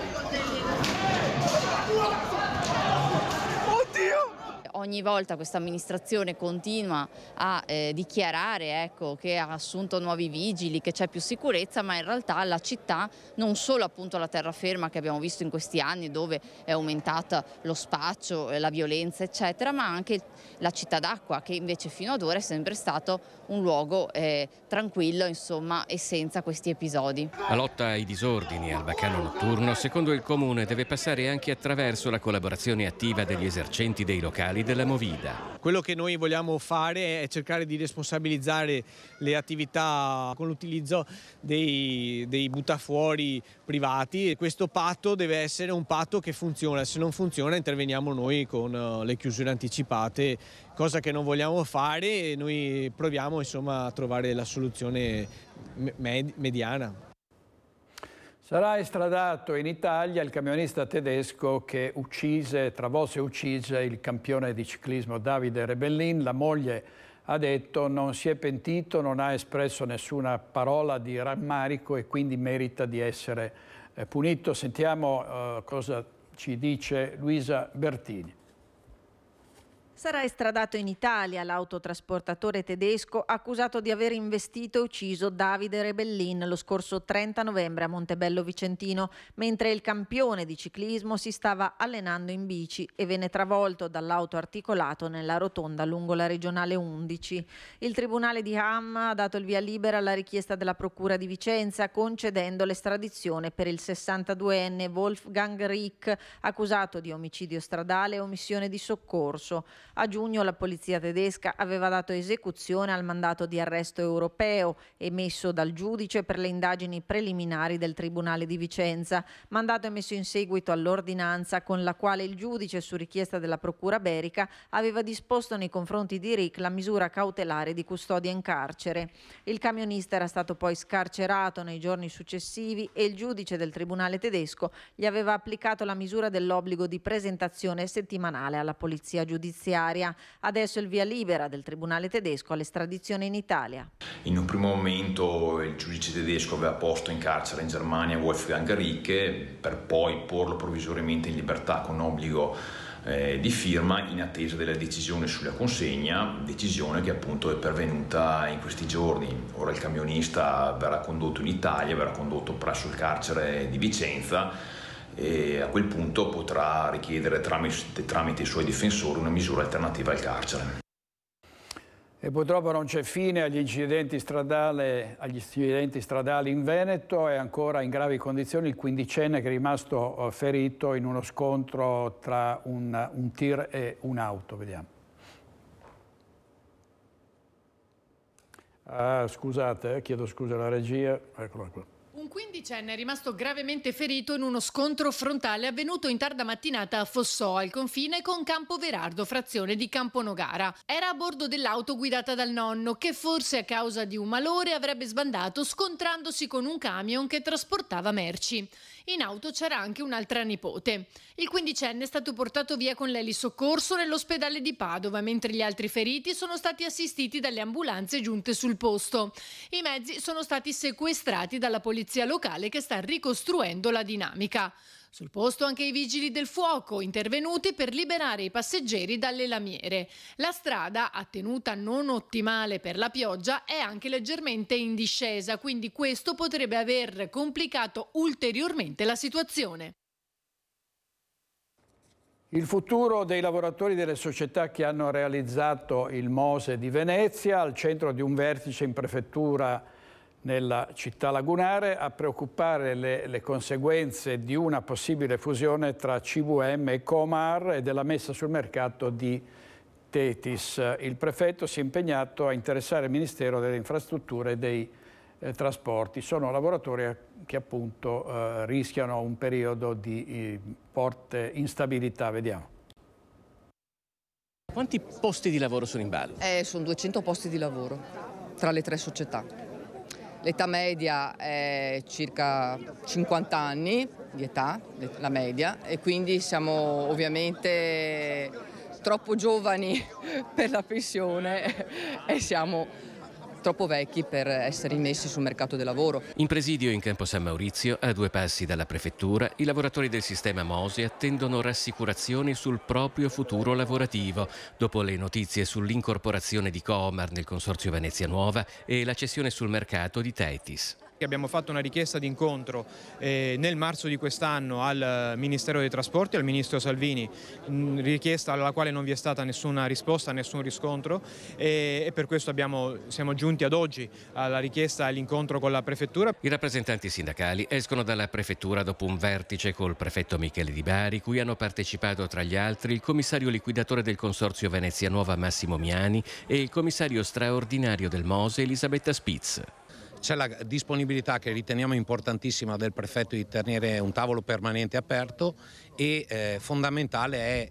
ogni volta questa amministrazione continua a eh, dichiarare ecco, che ha assunto nuovi vigili, che c'è più sicurezza, ma in realtà la città, non solo appunto la terraferma che abbiamo visto in questi anni dove è aumentata lo spaccio, eh, la violenza eccetera, ma anche la città d'acqua che invece fino ad ora è sempre stato un luogo eh, tranquillo insomma e senza questi episodi. La lotta ai disordini e al bacano notturno secondo il comune deve passare anche attraverso la collaborazione attiva degli esercenti dei locali della Movida. Quello che noi vogliamo fare è cercare di responsabilizzare le attività con l'utilizzo dei, dei buttafuori privati e questo patto deve essere un patto che funziona, se non funziona interveniamo noi con eh, le chiusure anticipate, cosa che non vogliamo fare e noi proviamo insomma, a trovare la soluzione mediana. Sarà estradato in Italia il camionista tedesco che uccise, travolse e uccise il campione di ciclismo Davide Rebellin. La moglie ha detto non si è pentito, non ha espresso nessuna parola di rammarico e quindi merita di essere eh, punito. Sentiamo eh, cosa ci dice Luisa Bertini. Sarà estradato in Italia l'autotrasportatore tedesco accusato di aver investito e ucciso Davide Rebellin lo scorso 30 novembre a Montebello Vicentino, mentre il campione di ciclismo si stava allenando in bici e venne travolto dall'auto articolato nella rotonda lungo la regionale 11. Il tribunale di Ham ha dato il via libera alla richiesta della procura di Vicenza concedendo l'estradizione per il 62enne Wolfgang Rick, accusato di omicidio stradale e omissione di soccorso. A giugno la polizia tedesca aveva dato esecuzione al mandato di arresto europeo emesso dal giudice per le indagini preliminari del Tribunale di Vicenza, mandato emesso in seguito all'ordinanza con la quale il giudice, su richiesta della Procura Berica, aveva disposto nei confronti di Rick la misura cautelare di custodia in carcere. Il camionista era stato poi scarcerato nei giorni successivi e il giudice del Tribunale tedesco gli aveva applicato la misura dell'obbligo di presentazione settimanale alla polizia giudiziaria comunitaria. Adesso il via libera del Tribunale tedesco all'estradizione in Italia. In un primo momento il giudice tedesco aveva posto in carcere in Germania Wolfgang Ricche per poi porlo provvisoriamente in libertà con obbligo eh, di firma in attesa della decisione sulla consegna, decisione che appunto è pervenuta in questi giorni. Ora il camionista verrà condotto in Italia, verrà condotto presso il carcere di Vicenza e a quel punto potrà richiedere tramite, tramite i suoi difensori una misura alternativa al carcere. E purtroppo non c'è fine agli incidenti, stradale, agli incidenti, stradali in Veneto, è ancora in gravi condizioni il quindicenne che è rimasto eh, ferito in uno scontro tra un, un tir e un'auto. Vediamo. Ah, scusate, eh, chiedo scusa alla regia. Eccolo qua. Un quindicenne è rimasto gravemente ferito in uno scontro frontale avvenuto in tarda mattinata a Fossò, al confine con Campo Verardo, frazione di Campo Nogara. Era a bordo dell'auto guidata dal nonno, che forse a causa di un malore avrebbe sbandato scontrandosi con un camion che trasportava merci. In auto c'era anche un'altra nipote. Il quindicenne è stato portato via con l'elisoccorso nell'ospedale di Padova, mentre gli altri feriti sono stati assistiti dalle ambulanze giunte sul posto. I mezzi sono stati sequestrati dalla polizia locale che sta ricostruendo la dinamica. Sul posto anche i vigili del fuoco, intervenuti per liberare i passeggeri dalle lamiere. La strada, a tenuta non ottimale per la pioggia, è anche leggermente in discesa, quindi questo potrebbe aver complicato ulteriormente la situazione. Il futuro dei lavoratori delle società che hanno realizzato il Mose di Venezia al centro di un vertice in prefettura nella città lagunare a preoccupare le, le, conseguenze di una possibile fusione tra CVM e Comar e della messa sul mercato di Tetis. Il prefetto si è impegnato a interessare il Ministero delle Infrastrutture e dei eh, Trasporti. Sono lavoratori eh, che appunto eh, rischiano un periodo di eh, forte instabilità. Vediamo. Quanti posti di lavoro sono in ballo? Eh, sono 200 posti di lavoro tra le tre società. L'età media è circa 50 anni di età, la media, e quindi siamo ovviamente troppo giovani per la pensione e siamo troppo vecchi per essere immessi sul mercato del lavoro. In presidio in Campo San Maurizio, a due passi dalla prefettura, i lavoratori del sistema MOSI attendono rassicurazioni sul proprio futuro lavorativo, dopo le notizie sull'incorporazione di Comar nel consorzio Venezia Nuova e la cessione sul mercato di Tetis. Abbiamo fatto una richiesta di incontro eh, nel marzo di quest'anno al eh, Ministero dei Trasporti, al Ministro Salvini, mm, richiesta alla quale non vi è stata nessuna risposta, nessun riscontro e, e per questo abbiamo, siamo giunti ad oggi alla richiesta all'incontro con la Prefettura. I rappresentanti sindacali escono dalla Prefettura dopo un vertice col prefetto Michele Di Bari, cui hanno partecipato tra gli altri il commissario liquidatore del Consorzio Venezia Nuova Massimo Miani e il commissario straordinario del Mose Elisabetta Spitz. C'è la disponibilità che riteniamo importantissima del prefetto di tenere un tavolo permanente aperto e eh, fondamentale è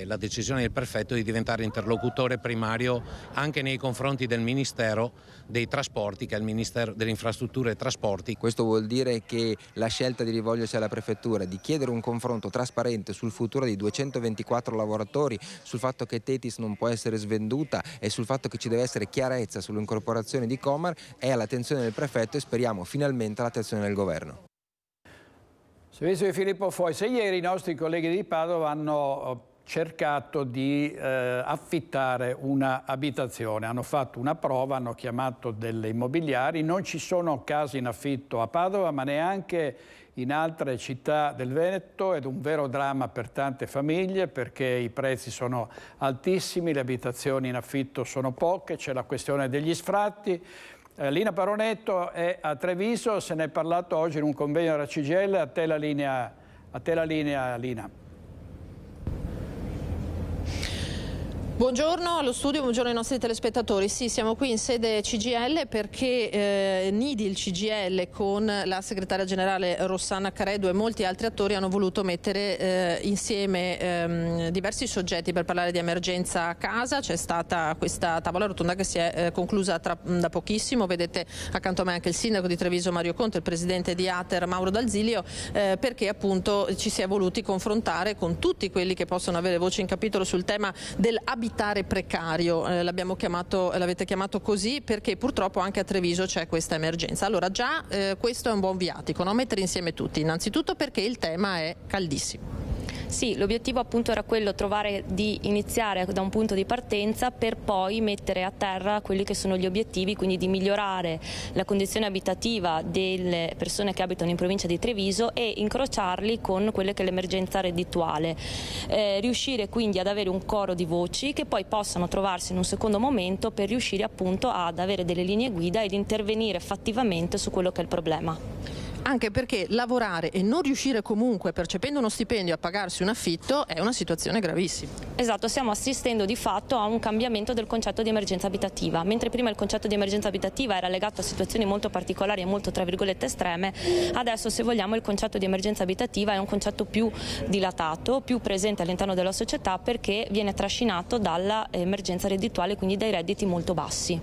eh, la decisione del prefetto di diventare interlocutore primario anche nei confronti del Ministero dei Trasporti, che è il Ministero delle Infrastrutture e Trasporti. Questo vuol dire che la scelta di rivolgersi alla prefettura, di chiedere un confronto trasparente sul futuro di 224 lavoratori, sul fatto che Tetis non può essere svenduta e sul fatto che ci deve essere chiarezza sull'incorporazione di Comar, è all'attenzione del prefetto e speriamo finalmente all'attenzione del governo. Servizio di Filippo Foisse. Ieri i nostri colleghi di Padova hanno eh, cercato di eh, affittare un'abitazione, Hanno fatto una prova, hanno chiamato delle immobiliari. Non ci sono case in affitto a Padova, ma neanche in altre città del Veneto ed un vero dramma per tante famiglie perché i prezzi sono altissimi, le abitazioni in affitto sono poche, c'è la questione degli sfratti, eh, Lina Paronetto è a Treviso, se ne è parlato oggi in un convegno della CGL, a te la linea, a te la linea Lina. Buongiorno allo studio, buongiorno ai nostri telespettatori. Sì, siamo qui in sede CGL perché eh, Nidi, il CGL, con la segretaria generale Rossana Caredo e molti altri attori hanno voluto mettere eh, insieme ehm, diversi soggetti per parlare di emergenza a casa. C'è stata questa tavola rotonda che si è eh, conclusa tra, da pochissimo. Vedete accanto a me anche il sindaco di Treviso Mario Conte, il presidente di Ater Mauro D'Alzilio, eh, perché appunto ci si è voluti confrontare con tutti quelli che possono avere voce in capitolo sul tema dell'abitato abitare precario, eh, l'avete chiamato così perché purtroppo anche a Treviso c'è questa emergenza. Allora già eh, questo è un buon viatico, no? mettere insieme tutti, innanzitutto perché il tema è caldissimo. Sì, l'obiettivo appunto era quello trovare di iniziare da un punto di partenza per poi mettere a terra quelli che sono gli obiettivi, quindi di migliorare la condizione abitativa delle persone che abitano in provincia di Treviso e incrociarli con quelle che è l'emergenza reddituale. Eh, riuscire quindi ad avere un coro di voci che poi possano trovarsi in un secondo momento per riuscire appunto ad avere delle linee guida ed intervenire fattivamente su quello che è il problema anche perché lavorare e non riuscire comunque percependo uno stipendio a pagarsi un affitto è una situazione gravissima. Esatto, stiamo assistendo di fatto a un cambiamento del concetto di emergenza abitativa, mentre prima il concetto di emergenza abitativa era legato a situazioni molto particolari e molto tra virgolette estreme, adesso se vogliamo il concetto di emergenza abitativa è un concetto più dilatato, più presente all'interno della società perché viene trascinato dall'emergenza reddituale, quindi dai redditi molto bassi.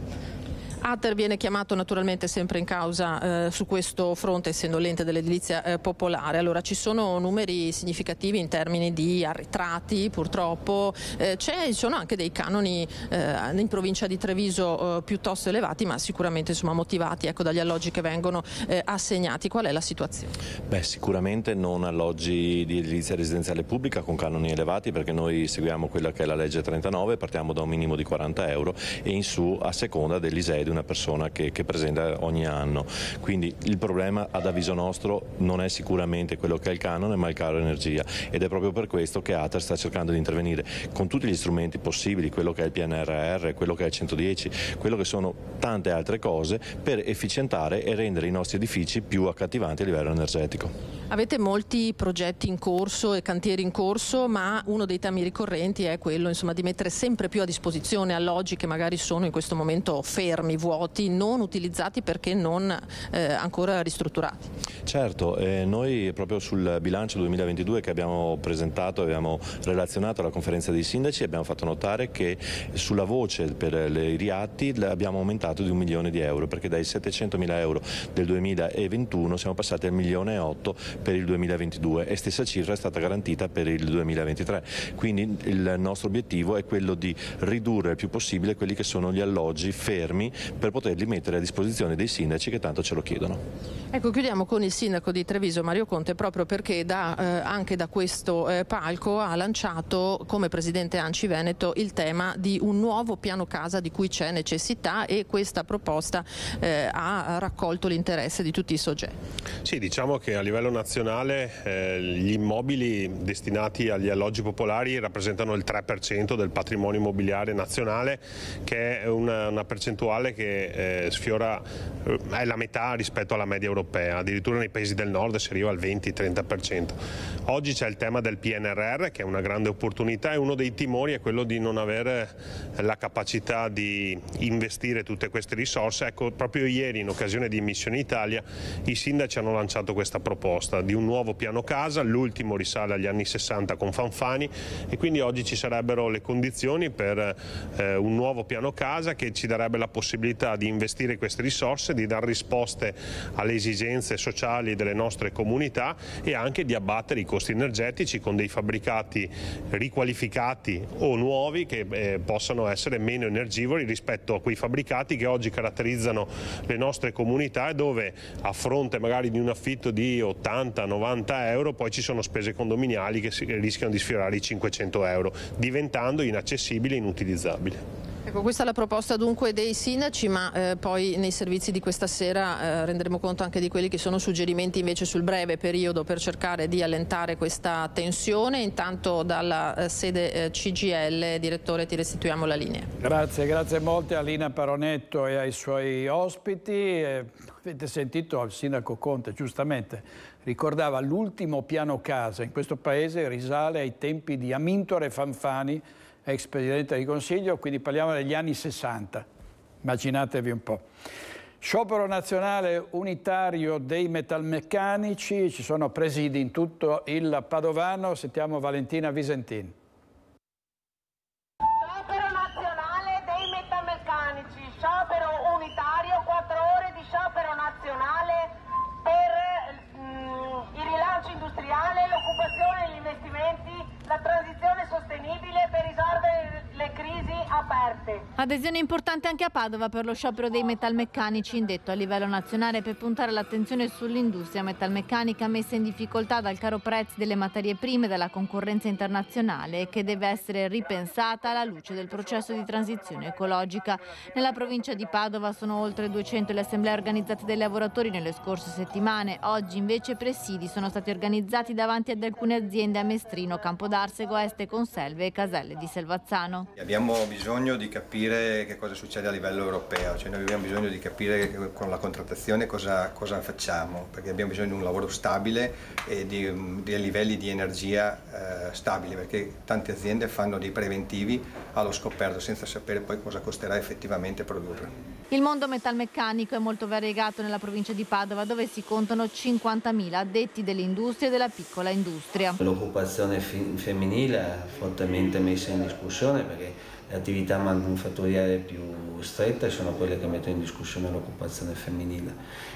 Ater viene chiamato naturalmente sempre in causa eh, su questo fronte, essendo l'ente dell'edilizia eh, popolare. Allora ci sono numeri significativi in termini di arretrati, purtroppo. Eh, ci sono anche dei canoni eh, in provincia di Treviso eh, piuttosto elevati, ma sicuramente insomma, motivati ecco, dagli alloggi che vengono eh, assegnati. Qual è la situazione? Beh, sicuramente non alloggi di edilizia residenziale pubblica con canoni elevati, perché noi seguiamo quella che è la legge 39, partiamo da un minimo di 40 euro e in su a seconda dell'ISEE una persona che, che presenta ogni anno. Quindi il problema ad avviso nostro non è sicuramente quello che è il canone ma il caro energia ed è proprio per questo che ATER sta cercando di intervenire con tutti gli strumenti possibili, quello che è il PNRR, quello che è il 110, quello che sono tante altre cose per efficientare e rendere i nostri edifici più accattivanti a livello energetico. Avete molti progetti in corso e cantieri in corso, ma uno dei temi ricorrenti è quello insomma, di mettere sempre più a disposizione alloggi che magari sono in questo momento fermi, vuoti, non utilizzati perché non eh, ancora ristrutturati. Certo, eh, noi proprio sul bilancio 2022 che abbiamo presentato, abbiamo relazionato alla conferenza dei sindaci abbiamo fatto notare che sulla voce per i riatti abbiamo aumentato di un milione di euro perché dai 700 mila euro del 2021 siamo passati al milione e 8 per il 2022 e stessa cifra è stata garantita per il 2023. Quindi il nostro obiettivo è quello di ridurre il più possibile quelli che sono gli alloggi fermi per poterli mettere a disposizione dei sindaci che tanto ce lo chiedono. Ecco, chiudiamo con il sindaco di Treviso Mario Conte proprio perché da, eh, anche da questo eh, palco ha lanciato come presidente Anci Veneto il tema di un nuovo piano casa di cui c'è necessità e questa proposta eh, ha raccolto l'interesse di tutti i soggetti. Sì, diciamo che a livello nazionale eh, gli immobili destinati agli alloggi popolari rappresentano il 3% del patrimonio immobiliare nazionale che è una, una percentuale che eh, sfiora eh, è la metà rispetto alla media europea, addirittura nei paesi del nord si arriva al 20-30%. Oggi c'è il tema del PNRR che è una grande opportunità e uno dei timori è quello di non avere la capacità di investire tutte queste risorse. Ecco, proprio ieri in occasione di Missione Italia i sindaci hanno lanciato questa proposta di un nuovo piano casa, l'ultimo risale agli anni 60 con Fanfani e quindi oggi ci sarebbero le condizioni per eh, un nuovo piano casa che ci darebbe la possibilità possibilità di investire queste risorse, di dare risposte alle esigenze sociali delle nostre comunità e anche di abbattere i costi energetici con dei fabbricati riqualificati o nuovi che eh, possano essere meno energivori rispetto a quei fabbricati che oggi caratterizzano le nostre comunità e dove a fronte magari di un affitto di 80-90 euro poi ci sono spese condominiali che rischiano di sfiorare i 500 euro diventando inaccessibile e inutilizzabile. Ecco, questa è la proposta dunque dei sindaci, ma eh, poi nei servizi di questa sera eh, renderemo conto anche di quelli che sono suggerimenti invece sul breve periodo per cercare di allentare questa tensione. Intanto dalla eh, sede eh, CGL, direttore, ti restituiamo la linea. Grazie, grazie molte a Lina Paronetto e ai suoi ospiti. Eh, avete sentito il sindaco Conte, giustamente, ricordava l'ultimo piano casa in questo paese risale ai tempi di Amintore Fanfani ex presidente di Consiglio, quindi parliamo degli anni 60, immaginatevi un po'. Sciopero nazionale unitario dei metalmeccanici, ci sono presidi in tutto il Padovano, sentiamo Valentina Visentin. Adesione importante anche a Padova per lo sciopero dei metalmeccanici indetto a livello nazionale per puntare l'attenzione sull'industria metalmeccanica messa in difficoltà dal caro prezzo delle materie prime e dalla concorrenza internazionale che deve essere ripensata alla luce del processo di transizione ecologica. Nella provincia di Padova sono oltre 200 le assemblee organizzate dai lavoratori nelle scorse settimane. Oggi invece presidi sono stati organizzati davanti ad alcune aziende a Mestrino, Campodarsego, Este Conselve e Caselle di Selvazzano. Abbiamo bisogno di capire capire che cosa succede a livello europeo, cioè noi abbiamo bisogno di capire con la contrattazione cosa, cosa facciamo, perché abbiamo bisogno di un lavoro stabile e di, di livelli di energia eh, stabili, perché tante aziende fanno dei preventivi allo scoperto senza sapere poi cosa costerà effettivamente produrre. Il mondo metalmeccanico è molto variegato nella provincia di Padova dove si contano 50.000 addetti dell'industria e della piccola industria. L'occupazione femminile è fortemente messa in discussione perché le attività manufatturiere più strette sono quelle che mettono in discussione l'occupazione femminile.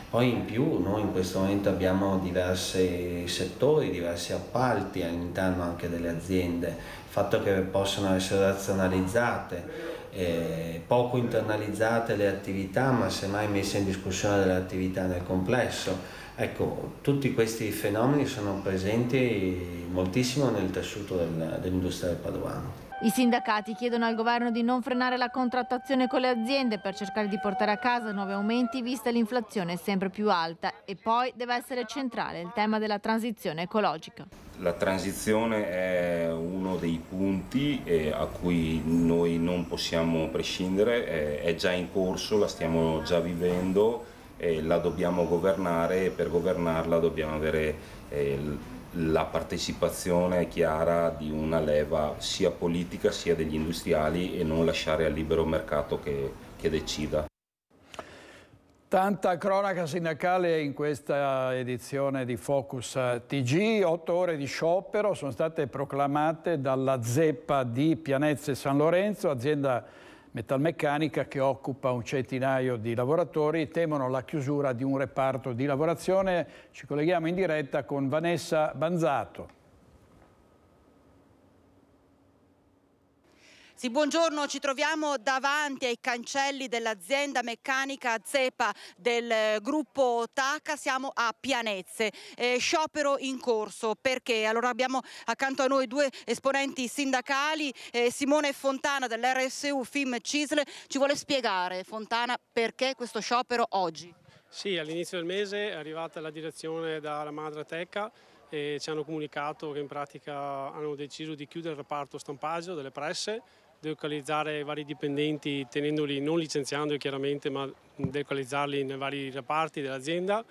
Poi in più noi in questo momento abbiamo diversi settori, diversi appalti all'interno anche delle aziende, il fatto che possano essere razionalizzate, eh, poco internalizzate le attività ma semmai messe in discussione le attività nel complesso. Ecco, tutti questi fenomeni sono presenti moltissimo nel tessuto del, dell'industria del padovano. I sindacati chiedono al governo di non frenare la contrattazione con le aziende per cercare di portare a casa nuovi aumenti vista l'inflazione sempre più alta e poi deve essere centrale il tema della transizione ecologica. La transizione è uno dei punti eh, a cui noi non possiamo prescindere, eh, è già in corso, la stiamo già vivendo, eh, la dobbiamo governare e per governarla dobbiamo avere la partecipazione chiara di una leva sia politica sia degli industriali e non lasciare al libero mercato che, che decida. Tanta cronaca sindacale in questa edizione di Focus TG, otto ore di sciopero sono state proclamate dalla zeppa di Pianezze San Lorenzo, azienda metalmeccanica che occupa un centinaio di lavoratori temono la chiusura di un reparto di lavorazione. Ci colleghiamo in diretta con Vanessa Banzato. Sì, buongiorno, ci troviamo davanti ai cancelli dell'azienda meccanica Zepa del eh, gruppo TACA, siamo a Pianezze, eh, sciopero in corso, perché? Allora abbiamo accanto a noi due esponenti sindacali, eh, Simone Fontana dell'RSU FIM CISL, ci vuole spiegare Fontana perché questo sciopero oggi? Sì, all'inizio del mese è arrivata la direzione dalla Madre Teca e ci hanno comunicato che in pratica hanno deciso di chiudere il reparto stampaggio delle presse delocalizzare i vari dipendenti tenendoli, non licenziandoli chiaramente, ma delocalizzarli nei vari reparti dell'azienda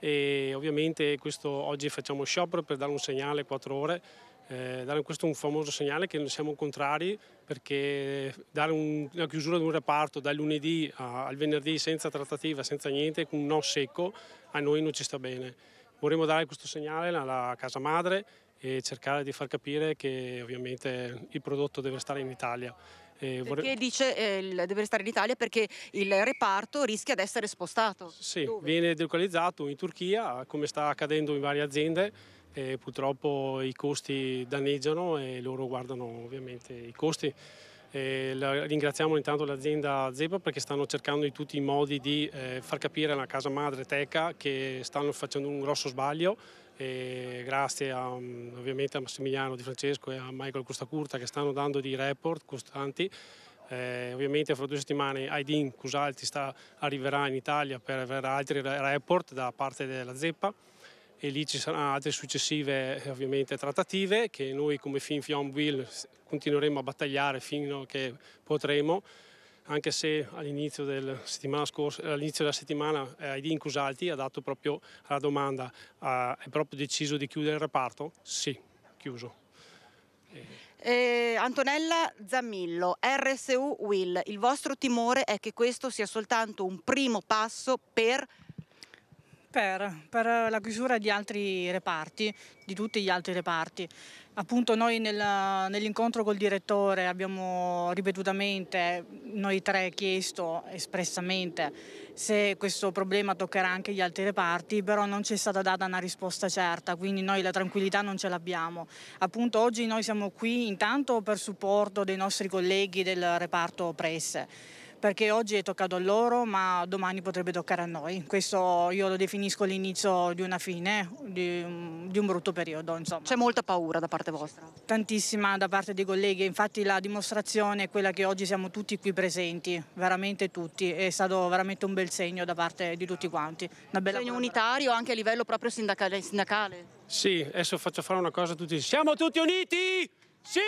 e ovviamente questo, oggi facciamo sciopero per dare un segnale quattro ore, eh, dare questo un famoso segnale che non siamo contrari perché dare un, la chiusura di un reparto dal lunedì a, al venerdì senza trattativa, senza niente, con un no secco, a noi non ci sta bene. Vorremmo dare questo segnale alla casa madre e cercare di far capire che ovviamente il prodotto deve stare in Italia. Eh, vorrei... dice eh, deve restare in Italia perché il reparto rischia di essere spostato. Sì, Dove? viene delocalizzato in Turchia, come sta accadendo in varie aziende. Eh, purtroppo i costi danneggiano e loro guardano ovviamente i costi. Eh, la, ringraziamo intanto l'azienda Zeba perché stanno cercando in tutti i modi di eh, far capire alla casa madre Teca che stanno facendo un grosso sbaglio e grazie a, ovviamente a Massimiliano Di Francesco e a Michael Costacurta che stanno dando dei report costanti. Eh, ovviamente fra due settimane Aidin Cusalti sta, arriverà in Italia per avere altri report da parte della Zeppa e lì ci saranno altre successive eh, ovviamente trattative che noi come Fin Will continueremo a battagliare fino a che potremo anche se all'inizio, del scorsa, all'inizio della settimana eh, ID Incusalti ha dato proprio alla domanda, ha, è proprio deciso di chiudere il reparto? Sì, chiuso. Eh, Antonella Zammillo, RSU Will, il vostro timore è che questo sia soltanto un primo passo per per, per, la chiusura di altri reparti, di tutti gli altri reparti. Appunto noi nel, nell'incontro col direttore abbiamo ripetutamente, noi tre, chiesto espressamente se questo problema toccherà anche gli altri reparti, però non ci è stata data una risposta certa, quindi noi la tranquillità non ce l'abbiamo. Appunto oggi noi siamo qui intanto per supporto dei nostri colleghi del reparto presse perché oggi è toccato a loro ma domani potrebbe toccare a noi. Questo io lo definisco l'inizio di una fine, di, di un brutto periodo. Insomma. C'è molta paura da parte vostra? Tantissima da parte dei colleghi, infatti la dimostrazione è quella che oggi siamo tutti qui presenti, veramente tutti, è stato veramente un bel segno da parte di tutti quanti. Un bella segno unitario anche a livello proprio sindacale, sindacale? Sì, adesso faccio fare una cosa a tutti. Siamo tutti uniti? Sì!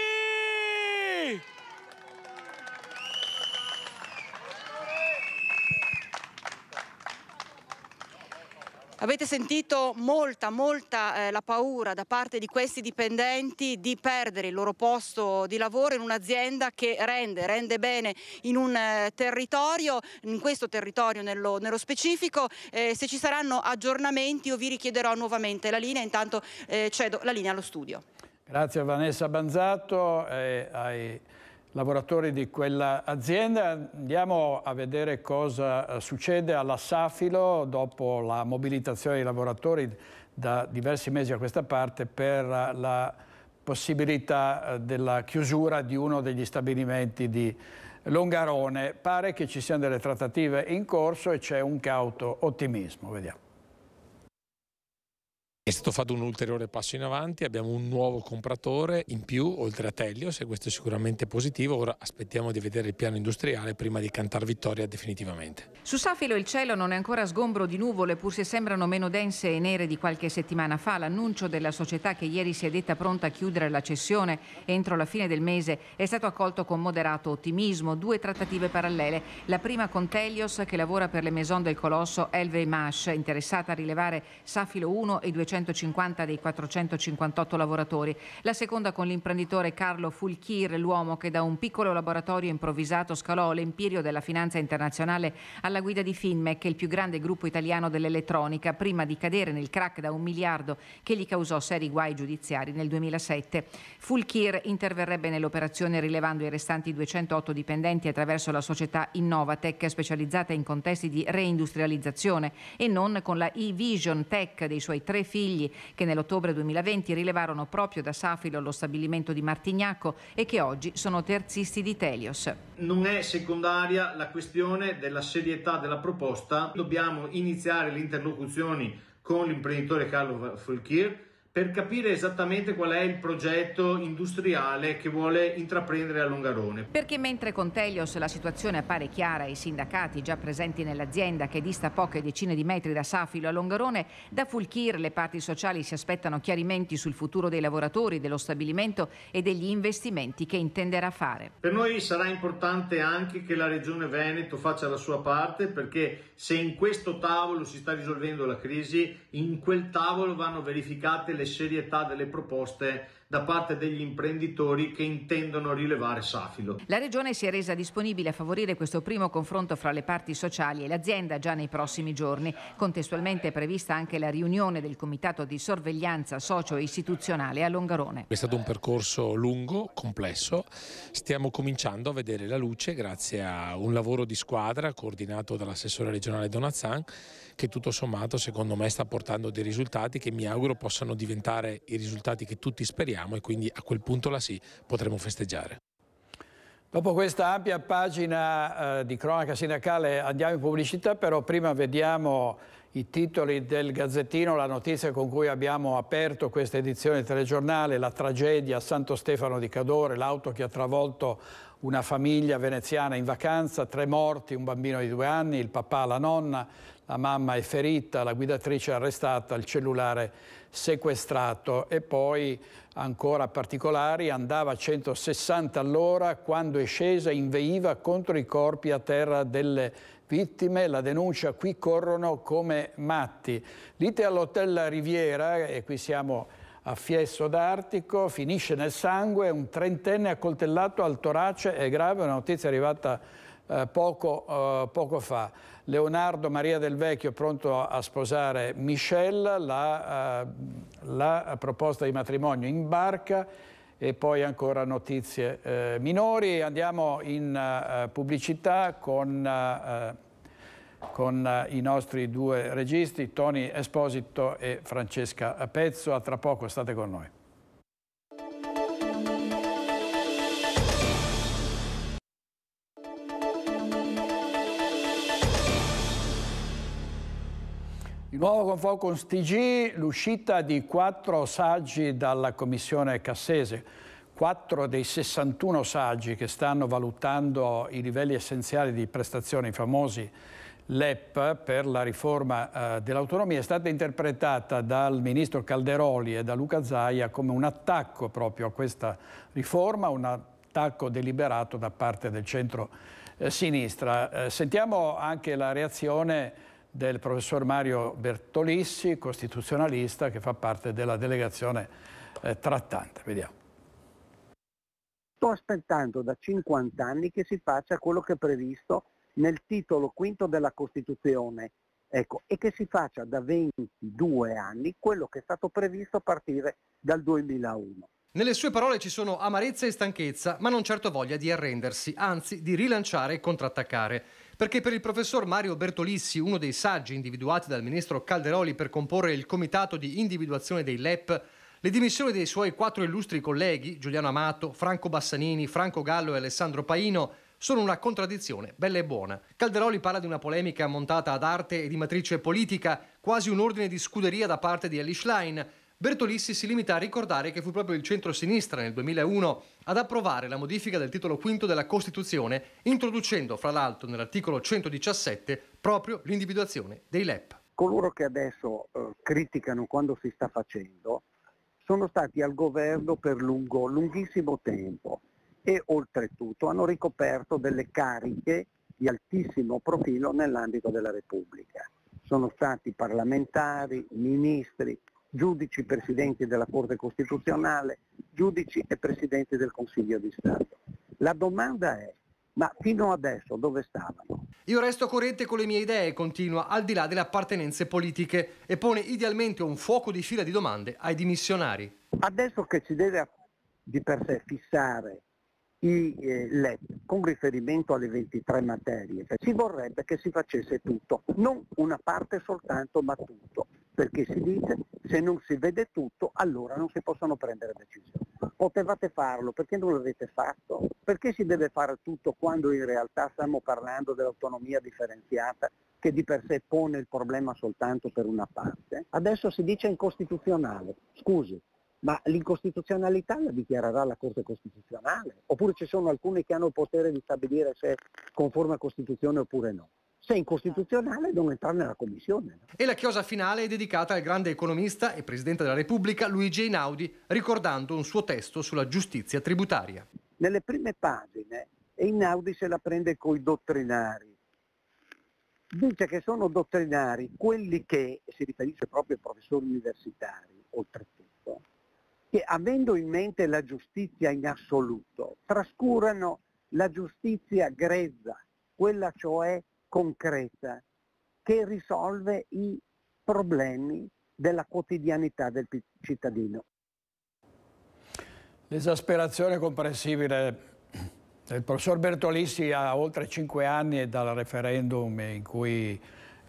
Avete sentito molta, molta eh, la paura da parte di questi dipendenti di perdere il loro posto di lavoro in un'azienda che rende, rende bene in un eh, territorio, in questo territorio nello, nello specifico. Eh, se ci saranno aggiornamenti io vi richiederò nuovamente la linea, intanto eh, cedo la linea allo studio. Grazie Vanessa Banzato. Ai lavoratori di quell'azienda. Andiamo a vedere cosa eh, succede alla Safilo dopo la mobilitazione dei lavoratori da diversi mesi a questa parte per eh, la possibilità eh, della chiusura di uno degli stabilimenti di Longarone. Pare che ci siano delle trattative in corso e c'è un cauto ottimismo. Vediamo. È stato fatto un ulteriore passo in avanti, abbiamo un nuovo compratore in più oltre a Telios e questo è sicuramente positivo, ora aspettiamo di vedere il piano industriale prima di cantare vittoria definitivamente. Su Safilo il cielo non è ancora sgombro di nuvole pur se sembrano meno dense e nere di qualche settimana fa. L'annuncio della società che ieri si è detta pronta a chiudere la cessione entro la fine del mese è stato accolto con moderato ottimismo. Due trattative parallele, la prima con Telios che lavora per le Maison del Colosso Elve Mash, interessata a rilevare Safilo 1 e 200 450 dei 458 lavoratori, la seconda con l'imprenditore Carlo Fulchir, l'uomo che da un piccolo laboratorio improvvisato scalò l'empirio della finanza internazionale alla guida di Finmec, il più grande gruppo italiano dell'elettronica, prima di cadere nel crack da un miliardo che gli causò seri guai giudiziari nel 2007. Fulchir interverrebbe nell'operazione rilevando i restanti 208 dipendenti attraverso la società Innovatec specializzata in contesti di reindustrializzazione e non con la e-vision tech dei suoi tre figli consigli che nell'ottobre 2020 rilevarono proprio da Safilo lo stabilimento di Martignacco e che oggi sono terzisti di Telios. Non è secondaria la questione della serietà della proposta. Dobbiamo iniziare le interlocuzioni con l'imprenditore Carlo Fulchir per capire esattamente qual è il progetto industriale che vuole intraprendere a Longarone. Perché mentre con Telios la situazione appare chiara, i sindacati già presenti nell'azienda che dista poche decine di metri da Safilo a Longarone, da Fulchir le parti sociali si aspettano chiarimenti sul futuro dei lavoratori, dello stabilimento e degli investimenti che intenderà fare. Per noi sarà importante anche che la Regione Veneto faccia la sua parte perché se in questo tavolo si sta risolvendo la crisi, in quel tavolo vanno verificate le delle serietà delle proposte da parte degli imprenditori che intendono rilevare Safilo. La Regione si è resa disponibile a favorire questo primo confronto fra le parti sociali e l'azienda già nei prossimi giorni. Contestualmente è prevista anche la riunione del Comitato di Sorveglianza Socio-Istituzionale a Longarone. È stato un percorso lungo, complesso. Stiamo cominciando a vedere la luce grazie a un lavoro di squadra coordinato dall'assessore regionale Donazan che tutto sommato secondo me sta portando dei risultati che mi auguro possano diventare i risultati che tutti speriamo e quindi a quel punto la sì potremo festeggiare. Dopo questa ampia pagina eh, di cronaca sindacale andiamo in pubblicità, però prima vediamo i titoli del Gazzettino, la notizia con cui abbiamo aperto questa edizione telegiornale, la tragedia a Santo Stefano di Cadore, l'auto che ha travolto una famiglia veneziana in vacanza, tre morti, un bambino di due anni, il papà, la nonna, la mamma è ferita, la guidatrice è arrestata, il cellulare sequestrato e poi ancora particolari andava a 160 all'ora quando è scesa inveiva contro i corpi a terra delle vittime, la denuncia qui corrono come matti. L'ite all'hotel Riviera e qui siamo a Fiesso d'Artico finisce nel sangue, un trentenne accoltellato al torace è grave, una notizia arrivata eh, poco, eh, poco fa. Leonardo Maria del Vecchio pronto a sposare Michelle, la, uh, la proposta di matrimonio in barca e poi ancora notizie eh, minori. Andiamo in uh, pubblicità con, uh, con i nostri due registi, Tony Esposito e Francesca Pezzo. A tra poco state con noi. Nuovo boh, Confocus TG, l'uscita di quattro saggi dalla Commissione Cassese. Quattro dei 61 saggi che stanno valutando i livelli essenziali di prestazione, i famosi LEP per la riforma eh, dell'autonomia, è stata interpretata dal ministro Calderoli e da Luca Zaia come un attacco proprio a questa riforma, un attacco deliberato da parte del centro-sinistra. Eh, eh, sentiamo anche la reazione del professor Mario Bertolissi, costituzionalista, che fa parte della delegazione eh, trattante. Vediamo. Sto aspettando da 50 anni che si faccia quello che è previsto nel titolo quinto della Costituzione, Ecco, e che si faccia da 22 anni quello che è stato previsto a partire dal 2001. Nelle sue parole ci sono amarezza e stanchezza, ma non certo voglia di arrendersi, anzi di rilanciare e contrattaccare. Perché per il professor Mario Bertolissi, uno dei saggi individuati dal ministro Calderoli per comporre il comitato di individuazione dei LEP, le dimissioni dei suoi quattro illustri colleghi, Giuliano Amato, Franco Bassanini, Franco Gallo e Alessandro Paino, sono una contraddizione bella e buona. Calderoli parla di una polemica montata ad arte e di matrice politica, quasi un ordine di scuderia da parte di Ellie Schlein, Bertolissi si limita a ricordare che fu proprio il centro-sinistra nel 2001 ad approvare la modifica del titolo quinto della Costituzione, introducendo fra l'altro nell'articolo 117 proprio l'individuazione dei LEP. Coloro che adesso eh, criticano quando si sta facendo sono stati al governo per lungo, lunghissimo tempo e oltretutto hanno ricoperto delle cariche di altissimo profilo nell'ambito della Repubblica. Sono stati parlamentari, ministri, giudici presidenti della Corte Costituzionale, giudici e presidenti del Consiglio di Stato. La domanda è, ma fino adesso dove stavano? Io resto coerente con le mie idee, continua, al di là delle appartenenze politiche e pone idealmente un fuoco di fila di domande ai dimissionari. Adesso che ci deve di per sé fissare i eh, LED con riferimento alle 23 materie. Cioè, si vorrebbe che si facesse tutto, non una parte soltanto, ma tutto, perché si dice se non si vede tutto allora non si possono prendere decisioni. Potevate farlo, perché non l'avete fatto? Perché si deve fare tutto quando in realtà stiamo parlando dell'autonomia differenziata che di per sé pone il problema soltanto per una parte? Adesso si dice incostituzionale, scusi, ma l'incostituzionalità la dichiarerà la Corte Costituzionale, oppure ci sono alcuni che hanno il potere di stabilire se è conforme a Costituzione oppure no. Se è incostituzionale non entrare nella Commissione. E la chiosa finale è dedicata al grande economista e Presidente della Repubblica Luigi Einaudi, ricordando un suo testo sulla giustizia tributaria. Nelle prime pagine Einaudi se la prende coi dottrinari, dice che sono dottrinari quelli che, si riferisce proprio ai professori universitari, oltretutto, che avendo in mente la giustizia in assoluto, trascurano la giustizia grezza, quella cioè concreta, che risolve i problemi della quotidianità del cittadino. L'esasperazione comprensibile del professor Bertolissi ha oltre cinque anni dal referendum in cui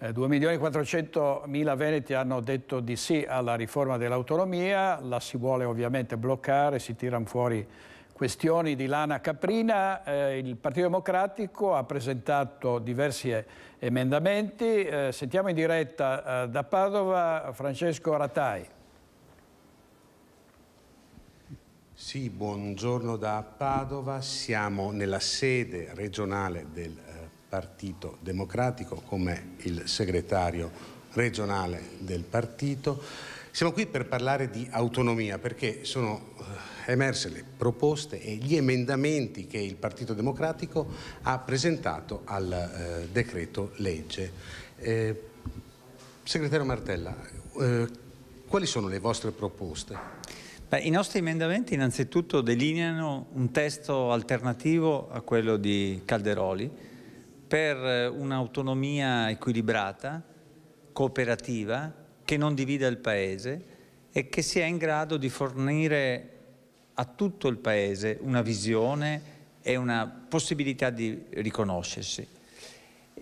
eh, 2.400.000 veneti hanno detto di sì alla riforma dell'autonomia, la si vuole ovviamente bloccare, si tirano fuori questioni di lana caprina, eh, il Partito Democratico ha presentato diversi emendamenti. Eh, sentiamo in diretta eh, da Padova Francesco Ratai. Sì, buongiorno da Padova. Siamo nella sede regionale del Partito Democratico come il segretario regionale del partito. Siamo qui per parlare di autonomia perché sono eh, emerse le proposte e gli emendamenti che il Partito Democratico ha presentato al eh, decreto legge. Eh, segretario Martella, eh, quali sono le vostre proposte? Beh, I nostri emendamenti innanzitutto delineano un testo alternativo a quello di Calderoli, per eh, un'autonomia equilibrata, cooperativa, che non divida il Paese e che sia in grado di fornire a tutto il Paese una visione e una possibilità di riconoscersi.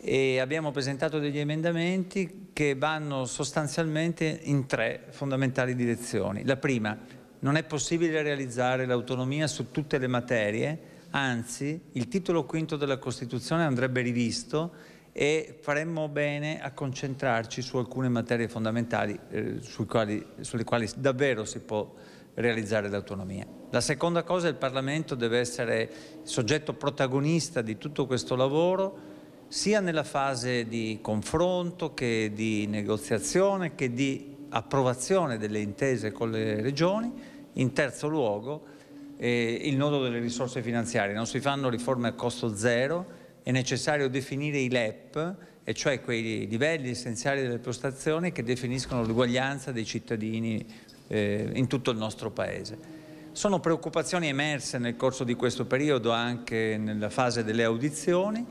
E abbiamo presentato degli emendamenti che vanno sostanzialmente in tre fondamentali direzioni. La prima, non è possibile realizzare l'autonomia su tutte le materie, anzi il titolo quinto della Costituzione andrebbe rivisto e faremmo bene a concentrarci su alcune materie fondamentali eh, quali, sulle quali davvero si può realizzare l'autonomia. La seconda cosa è che il Parlamento deve essere soggetto protagonista di tutto questo lavoro, sia nella fase di confronto che di negoziazione che di approvazione delle intese con le regioni. In terzo luogo, eh, il nodo delle risorse finanziarie. Non si fanno riforme a costo zero, è necessario definire i LEP, e cioè quei livelli essenziali delle prestazioni che definiscono l'uguaglianza dei cittadini eh, in tutto il nostro Paese. Sono preoccupazioni emerse nel corso di questo periodo anche nella fase delle audizioni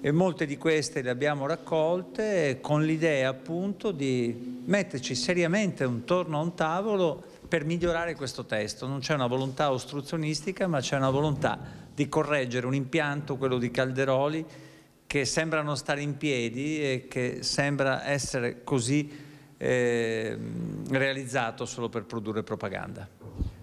e molte di queste le abbiamo raccolte con l'idea appunto di metterci seriamente intorno a un tavolo per migliorare questo testo. Non c'è una volontà ostruzionistica, ma c'è una volontà di correggere un impianto, quello di Calderoli, che sembra non stare in piedi e che sembra essere così eh, realizzato solo per produrre propaganda.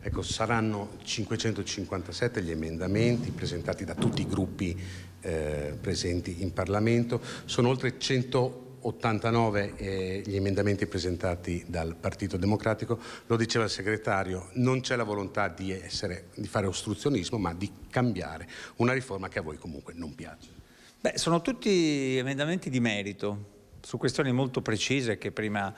Ecco, saranno 557 gli emendamenti presentati da tutti i gruppi eh, presenti in Parlamento, sono oltre 100 89 eh, gli emendamenti presentati dal Partito Democratico, lo diceva il segretario, non c'è la volontà di, essere, di fare ostruzionismo ma di cambiare una riforma che a voi comunque non piace. Beh, sono tutti emendamenti di merito su questioni molto precise che prima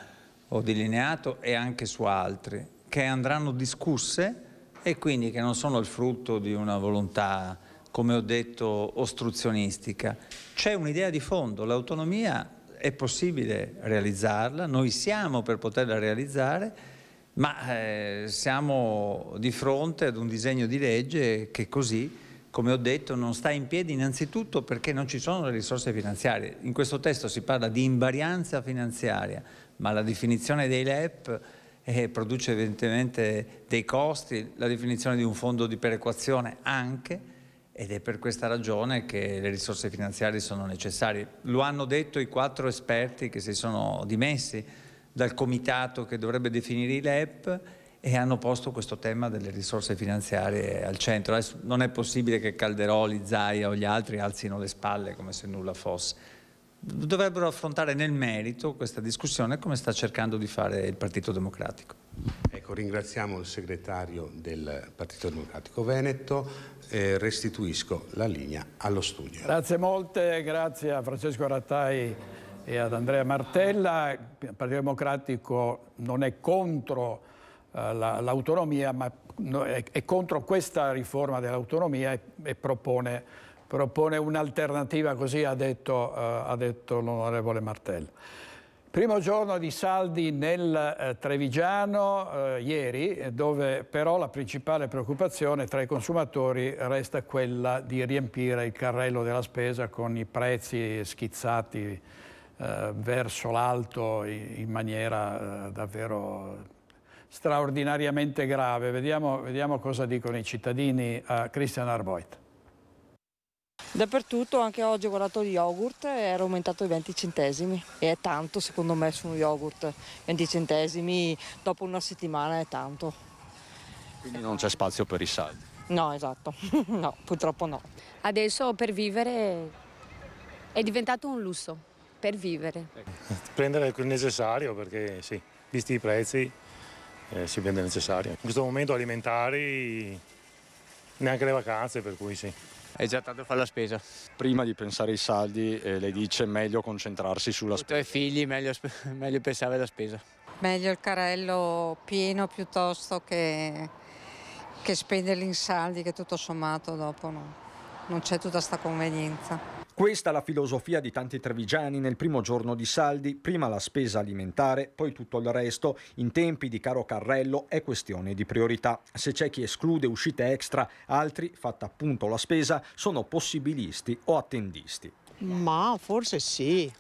ho delineato e anche su altre che andranno discusse e quindi che non sono il frutto di una volontà, come ho detto, ostruzionistica. C'è un'idea di fondo, l'autonomia è possibile realizzarla, noi siamo per poterla realizzare, ma eh, siamo di fronte ad un disegno di legge che così, come ho detto, non sta in piedi innanzitutto perché non ci sono le risorse finanziarie. In questo testo si parla di invarianza finanziaria, ma la definizione dei LEP eh, produce evidentemente dei costi, la definizione di un fondo di perequazione anche, ed è per questa ragione che le risorse finanziarie sono necessarie. Lo hanno detto i quattro esperti che si sono dimessi dal comitato che dovrebbe definire i LEP e hanno posto questo tema delle risorse finanziarie al centro. Adesso non è possibile che Calderoli, Zaia o gli altri alzino le spalle come se nulla fosse. Dovrebbero affrontare nel merito questa discussione come sta cercando di fare il Partito Democratico. Ecco, ringraziamo il segretario del Partito Democratico Veneto, eh, restituisco la linea allo studio. Grazie molte, grazie a Francesco Rattai e ad Andrea Martella. Il Partito Democratico non è contro eh, l'autonomia, la, ma no, è, è, contro questa riforma dell'autonomia e, e propone, propone un'alternativa, così ha detto, eh, detto l'onorevole Martella. Primo giorno di saldi nel eh, Trevigiano eh, ieri, eh, dove però la principale preoccupazione tra i consumatori resta quella di riempire il carrello della spesa con i prezzi schizzati eh, verso l'alto in, in, maniera eh, davvero straordinariamente grave. Vediamo, vediamo cosa dicono i cittadini a Christian Arboit. Dappertutto, anche oggi ho guardato gli yogurt, era aumentato i 20 centesimi e è tanto secondo me su uno yogurt, 20 centesimi dopo una settimana è tanto. Quindi non c'è spazio per i saldi? No, esatto, no, purtroppo no. Adesso per vivere è diventato un lusso, per vivere. Ecco. Prendere il necessario perché sì, visti i prezzi eh, si prende il necessario. In questo momento alimentari neanche le vacanze per cui sì è già tanto fare la spesa. Prima di pensare ai saldi eh, lei dice meglio concentrarsi sulla spesa. tuoi figli meglio, meglio pensare alla spesa. Meglio il carrello pieno piuttosto che, che spenderli in saldi che tutto sommato dopo no. non c'è tutta questa convenienza. Questa è la filosofia di tanti trevigiani nel primo giorno di saldi, prima la spesa alimentare, poi tutto il resto, in tempi di caro carrello è questione di priorità. Se c'è chi esclude uscite extra, altri, fatta appunto la spesa, sono possibilisti o attendisti. Ma forse sì,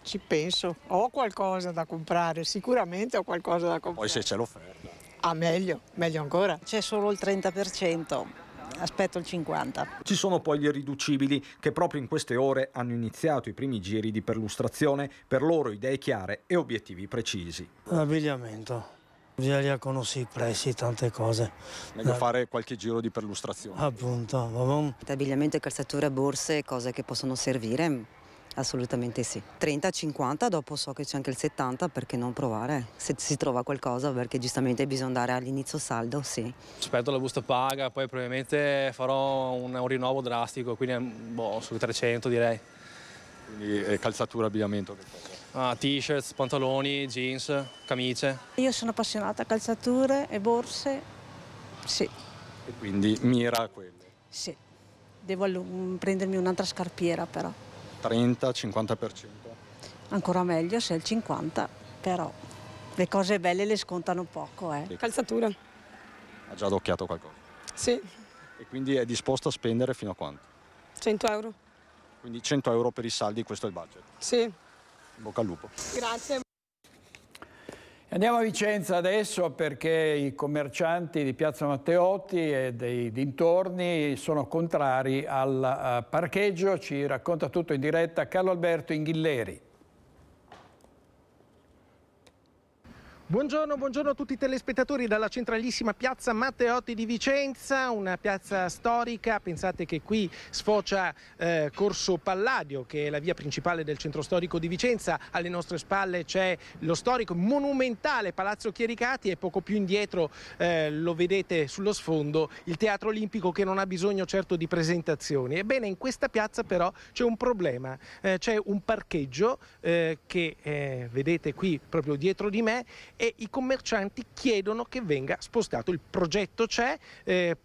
ci penso. Ho qualcosa da comprare, sicuramente ho qualcosa da comprare. Poi se c'è l'offerta. Ah, meglio, meglio ancora. C'è solo il 30% aspetto il 50. Ci sono poi gli irriducibili che proprio in queste ore hanno iniziato i primi giri di perlustrazione, per loro idee chiare e obiettivi precisi. L'abbigliamento. Bisogna conosci i prezzi, tante cose. Meglio La... Eh. fare qualche giro di perlustrazione. Appunto. Vabbè. Abbigliamento, calzature, borse, cose che possono servire Assolutamente sì. 30-50, dopo so che c'è anche il 70, perché non provare? Se si trova qualcosa, perché giustamente bisogna andare all'inizio saldo, sì. Aspetto la busta paga, poi probabilmente farò un, un rinnovo drastico, quindi mm, boh, sui 300 direi. Quindi eh, calzatura, abbigliamento che cosa? Ah, t-shirts, pantaloni, jeans, camicie. Io sono appassionata a calzature e borse, sì. E quindi mira a quelle? Sì, devo mm, prendermi un'altra scarpiera però. 30-50%. Ancora meglio se è il 50%, però le cose belle le scontano poco. Eh. Calzatura. Ha già adocchiato qualcosa? Sì. E quindi è disposto a spendere fino a quanto? 100 euro. Quindi 100 euro per i saldi, questo è il budget? Sì. In bocca al lupo. Grazie. Andiamo a Vicenza adesso perché i commercianti di Piazza Matteotti e dei dintorni sono contrari al eh, parcheggio. Ci racconta tutto in diretta Carlo Alberto Inghilleri. Buongiorno, buongiorno, a tutti i telespettatori dalla centralissima piazza Matteotti di Vicenza, una piazza storica, pensate che qui sfocia eh, Corso Palladio che è la via principale del centro storico di Vicenza, alle nostre spalle c'è lo storico monumentale Palazzo Chiericati e poco più indietro eh, lo vedete sullo sfondo il Teatro Olimpico che non ha bisogno certo di presentazioni. Ebbene in questa piazza però c'è un problema, eh, c'è un parcheggio eh, che eh, vedete qui proprio dietro di me e i commercianti chiedono che venga spostato. Il progetto c'è, eh,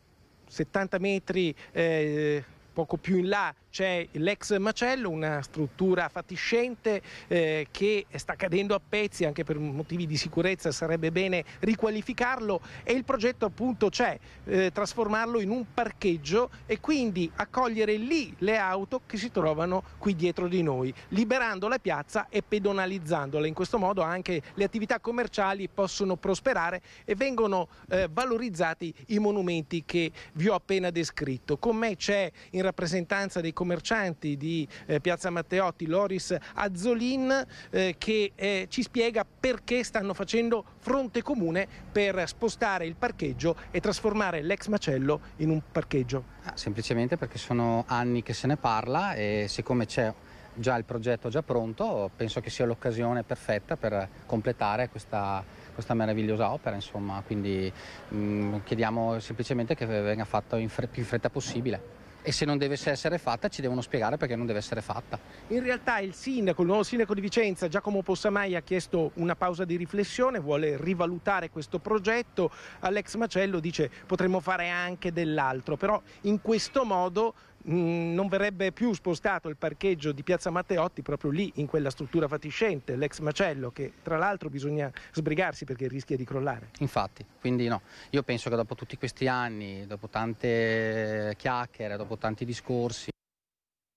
70 metri eh, poco più in là c'è l'ex macello, una struttura fatiscente eh, che sta cadendo a pezzi anche per motivi di sicurezza, sarebbe bene riqualificarlo e il progetto appunto c'è, eh, trasformarlo in un parcheggio e quindi accogliere lì le auto che si trovano qui dietro di noi, liberando la piazza e pedonalizzandola. In questo modo anche le attività commerciali possono prosperare e vengono eh, valorizzati i monumenti che vi ho appena descritto. Con me c'è in rappresentanza dei commercianti di eh, Piazza Matteotti, Loris Azzolin, eh, che eh, ci spiega perché stanno facendo fronte comune per spostare il parcheggio e trasformare l'ex macello in un parcheggio. Ah, semplicemente perché sono anni che se ne parla e siccome c'è già il progetto già pronto, penso che sia l'occasione perfetta per completare questa, questa meravigliosa opera, insomma, quindi mh, mm, chiediamo semplicemente che venga fatto in fre- più in fretta possibile e se non deve essere fatta ci devono spiegare perché non deve essere fatta. In realtà il sindaco, il nuovo sindaco di Vicenza, Giacomo Possamai, ha chiesto una pausa di riflessione, vuole rivalutare questo progetto. All'ex Macello dice potremmo fare anche dell'altro, però in questo modo Mm, non verrebbe più spostato il parcheggio di Piazza Matteotti proprio lì, in quella struttura fatiscente, l'ex macello, che tra l'altro bisogna sbrigarsi perché rischia di crollare. Infatti, quindi no, io penso che dopo tutti questi anni, dopo tante chiacchiere, dopo tanti discorsi,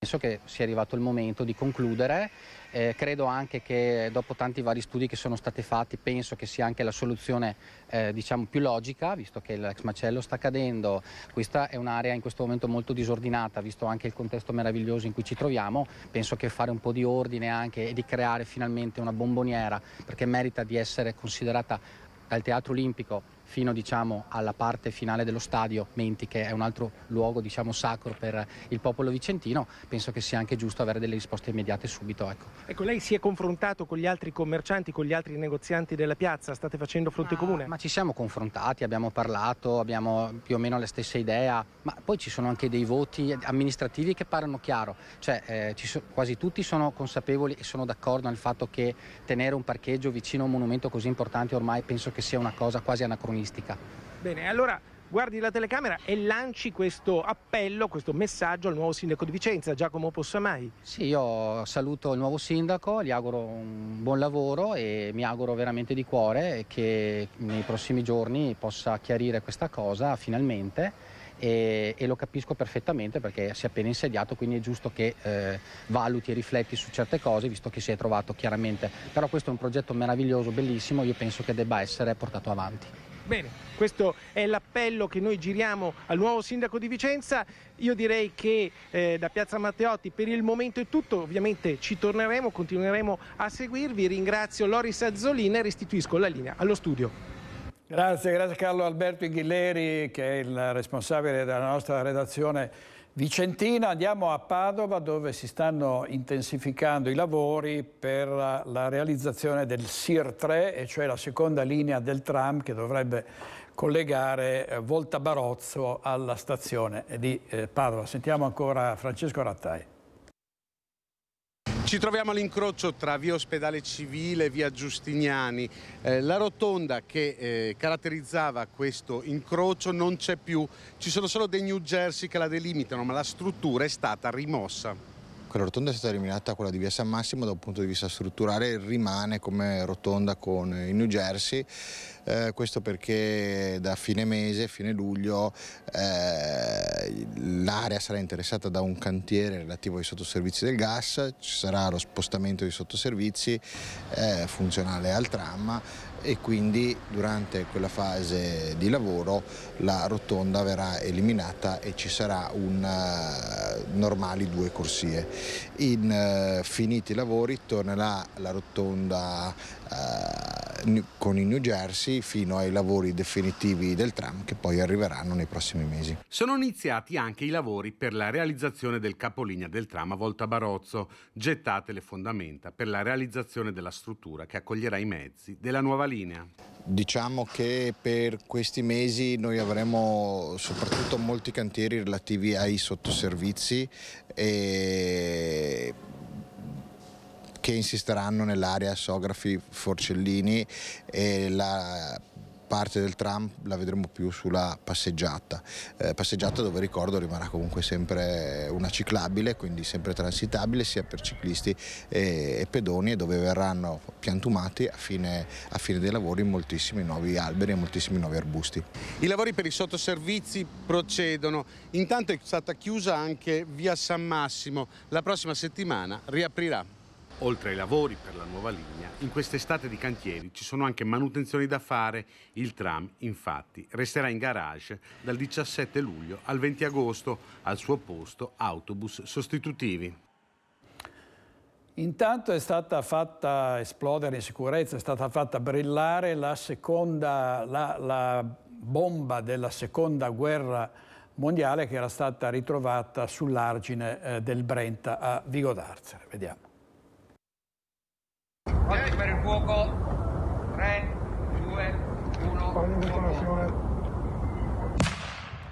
Penso che sia arrivato il momento di concludere, eh, credo anche che dopo tanti vari studi che sono stati fatti penso che sia anche la soluzione eh, diciamo più logica, visto che l'ex macello sta cadendo, questa è un'area in questo momento molto disordinata, visto anche il contesto meraviglioso in cui ci troviamo, penso che fare un po' di ordine anche e di creare finalmente una bomboniera, perché merita di essere considerata dal teatro olimpico fino diciamo, alla parte finale dello stadio Menti, che è un altro luogo diciamo, sacro per il popolo vicentino, penso che sia anche giusto avere delle risposte immediate subito. Ecco. ecco lei si è confrontato con gli altri commercianti, con gli altri negozianti della piazza, state facendo fronte ma, comune? Ma ci siamo confrontati, abbiamo parlato, abbiamo più o meno la stessa idea, ma poi ci sono anche dei voti amministrativi che parlano chiaro, cioè eh, so, quasi tutti sono consapevoli e sono d'accordo nel fatto che tenere un parcheggio vicino a un monumento così importante ormai penso che sia una cosa quasi anacronistica agonistica. Bene, allora guardi la telecamera e lanci questo appello, questo messaggio al nuovo sindaco di Vicenza, Giacomo Possamai. Sì, io saluto il nuovo sindaco, gli auguro un buon lavoro e mi auguro veramente di cuore che nei prossimi giorni possa chiarire questa cosa finalmente. E, e lo capisco perfettamente perché si è appena insediato, quindi è giusto che eh, valuti e rifletti su certe cose, visto che si è trovato chiaramente. Però questo è un progetto meraviglioso, bellissimo, io penso che debba essere portato avanti. Bene, questo è l'appello che noi giriamo al nuovo sindaco di Vicenza. Io direi che eh, da Piazza Matteotti per il momento è tutto, ovviamente ci torneremo, continueremo a seguirvi. Ringrazio Loris Azzolina e restituisco la linea allo studio. Grazie, grazie Carlo Alberto Inghilleri che è il responsabile della nostra redazione Vicentina, andiamo a Padova dove si stanno intensificando i lavori per la realizzazione del SIR 3, e cioè la seconda linea del tram che dovrebbe collegare eh, Volta Barozzo alla stazione di eh, Padova. Sentiamo ancora Francesco Rattai. Ci troviamo all'incrocio tra via Ospedale Civile e via Giustiniani. Eh, la rotonda che eh, caratterizzava questo incrocio non c'è più, ci sono solo dei New Jersey che la delimitano, ma la struttura è stata rimossa. Quella rotonda è stata eliminata, quella di via San Massimo da un punto di vista strutturale rimane come rotonda con eh, i New Jersey eh, questo perché da fine mese, fine luglio, eh, l'area sarà interessata da un cantiere relativo ai sottoservizi del gas, ci sarà lo spostamento di sottoservizi eh, funzionale al tram e quindi durante quella fase di lavoro la rotonda verrà eliminata e ci sarà un uh, normali due corsie. In uh, finiti i lavori tornerà la rotonda eh, con il New Jersey fino ai lavori definitivi del tram che poi arriveranno nei prossimi mesi. Sono iniziati anche i lavori per la realizzazione del capolinea del tram a Volta Barozzo, gettate le fondamenta per la realizzazione della struttura che accoglierà i mezzi della nuova linea. Diciamo che per questi mesi noi avremo soprattutto molti cantieri relativi ai sottoservizi e che insisteranno nell'area Sografi Forcellini e la parte del tram la vedremo più sulla passeggiata, eh, passeggiata dove ricordo rimarrà comunque sempre una ciclabile, quindi sempre transitabile sia per ciclisti e, e pedoni e dove verranno piantumati a fine, a fine, dei lavori moltissimi nuovi alberi e moltissimi nuovi arbusti. I lavori per i sottoservizi procedono, intanto è stata chiusa anche via San Massimo, la prossima settimana riaprirà. Oltre ai lavori per la nuova linea, in quest'estate di cantieri ci sono anche manutenzioni da fare. Il tram, infatti, resterà in garage dal 17 luglio al 20 agosto, al suo posto autobus sostitutivi. Intanto è stata fatta esplodere in sicurezza, è stata fatta brillare la, seconda, la, la bomba della seconda guerra mondiale che era stata ritrovata sull'argine eh, del Brenta a Vigo d'Arzere. Vediamo pronti per il fuoco 3 2 1 fuoco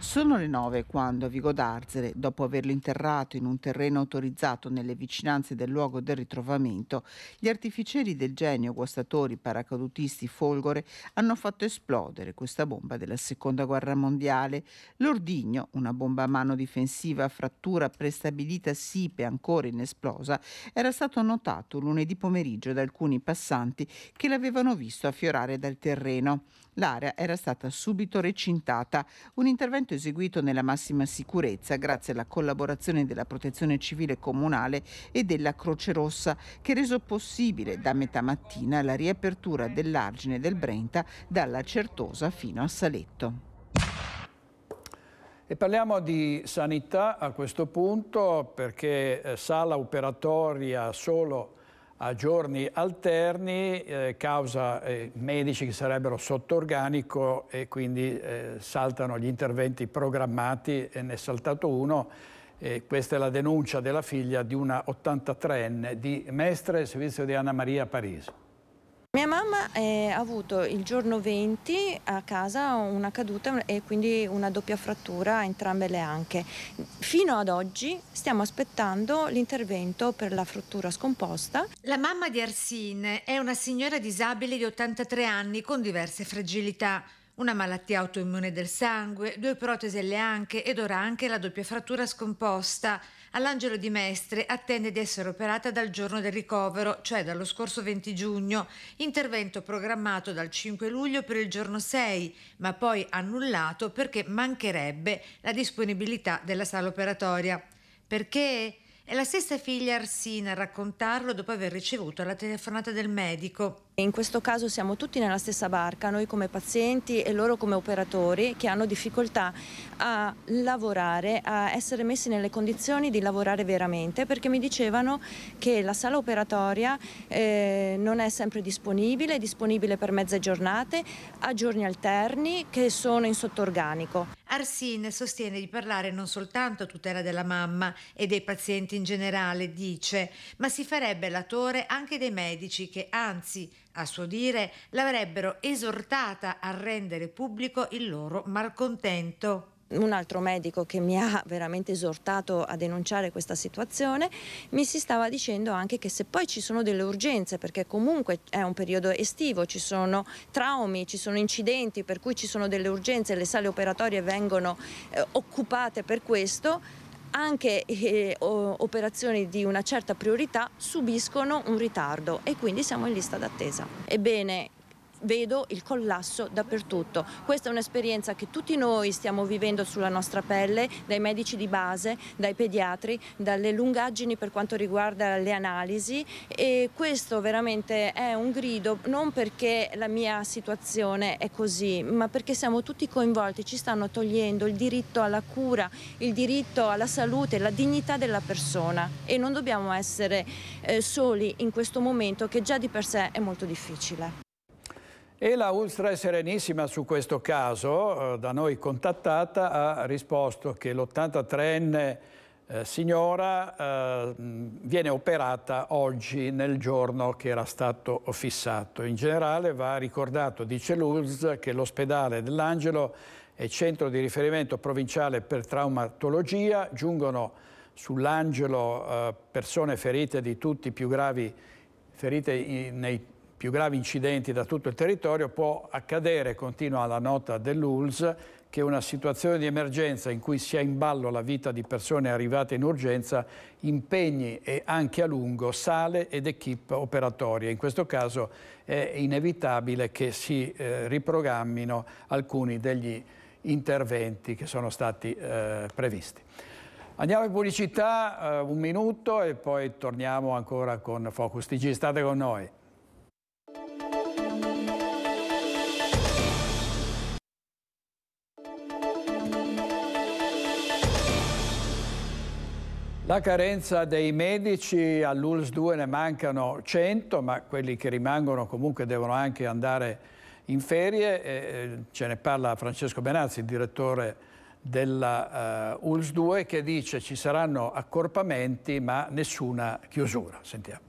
sono le nove quando a Vigo d'Arzere, dopo averlo interrato in un terreno autorizzato nelle vicinanze del luogo del ritrovamento, gli artificieri del genio, guastatori, paracadutisti, folgore, hanno fatto esplodere questa bomba della seconda guerra mondiale. L'ordigno, una bomba a mano difensiva a frattura prestabilita sipe ancora inesplosa, era stato notato lunedì pomeriggio da alcuni passanti che l'avevano visto affiorare dal terreno l'area era stata subito recintata, un intervento eseguito nella massima sicurezza grazie alla collaborazione della Protezione Civile Comunale e della Croce Rossa che ha reso possibile da metà mattina la riapertura dell'argine del Brenta dalla Certosa fino a Saletto. E parliamo di sanità a questo punto perché eh, sala operatoria solo a giorni alterni, eh, causa eh, medici che sarebbero sotto organico e quindi eh, saltano gli interventi programmati e ne è saltato uno. E questa è la denuncia della figlia di una 83enne di Mestre, servizio di Anna Maria a Parigi. Mia mamma eh, ha avuto il giorno 20 a casa una caduta e quindi una doppia frattura a entrambe le anche. Fino ad oggi stiamo aspettando l'intervento per la frattura scomposta. La mamma di Arsin è una signora disabile di 83 anni con diverse fragilità. Una malattia autoimmune del sangue, due protesi alle anche ed ora anche la doppia frattura scomposta all'Angelo di Mestre attende di essere operata dal giorno del ricovero, cioè dallo scorso 20 giugno, intervento programmato dal 5 luglio per il giorno 6, ma poi annullato perché mancherebbe la disponibilità della sala operatoria. Perché? È la stessa figlia Arsina a raccontarlo dopo aver ricevuto la telefonata del medico. In questo caso siamo tutti nella stessa barca, noi come pazienti e loro come operatori che hanno difficoltà a lavorare, a essere messi nelle condizioni di lavorare veramente perché mi dicevano che la sala operatoria eh, non è sempre disponibile, è disponibile per mezze giornate, a giorni alterni che sono in sottorganico. Arsin sostiene di parlare non soltanto a tutela della mamma e dei pazienti in generale, dice, ma si farebbe l'attore anche dei medici che anzi a suo dire, l'avrebbero esortata a rendere pubblico il loro malcontento un altro medico che mi ha veramente esortato a denunciare questa situazione, mi si stava dicendo anche che se poi ci sono delle urgenze, perché comunque è un periodo estivo, ci sono traumi, ci sono incidenti, per cui ci sono delle urgenze, le sale operatorie vengono eh, occupate per questo, anche eh, operazioni di una certa priorità subiscono un ritardo e quindi siamo in lista d'attesa. Ebbene, vedo il collasso dappertutto. Questa è un'esperienza che tutti noi stiamo vivendo sulla nostra pelle, dai medici di base, dai pediatri, dalle lungaggini per quanto riguarda le analisi e questo veramente è un grido non perché la mia situazione è così, ma perché siamo tutti coinvolti, ci stanno togliendo il diritto alla cura, il diritto alla salute, la dignità della persona e non dobbiamo essere eh, soli in questo momento che già di per sé è molto difficile. E la Ulstra è serenissima su questo caso, eh, da noi contattata, ha risposto che l'83enne eh, signora eh, viene operata oggi nel giorno che era stato fissato. In generale va ricordato, dice l'Ulz, che l'ospedale dell'Angelo è centro di riferimento provinciale per traumatologia, giungono sull'Angelo eh, persone ferite di tutti i più gravi ferite in, nei più gravi incidenti da tutto il territorio, può accadere, continua la nota dell'ULS, che una situazione di emergenza in cui sia in ballo la vita di persone arrivate in urgenza impegni e anche a lungo sale ed equip operatorie. In questo caso è inevitabile che si eh, riprogrammino alcuni degli interventi che sono stati eh, previsti. Andiamo in pubblicità eh, un minuto e poi torniamo ancora con Focus TG. State con noi. La carenza dei medici all'ULS 2 ne mancano 100, ma quelli che rimangono comunque devono anche andare in ferie. E ce ne parla Francesco Benazzi, direttore della uh, eh, ULS 2, che dice ci saranno accorpamenti ma nessuna chiusura. Sentiamo.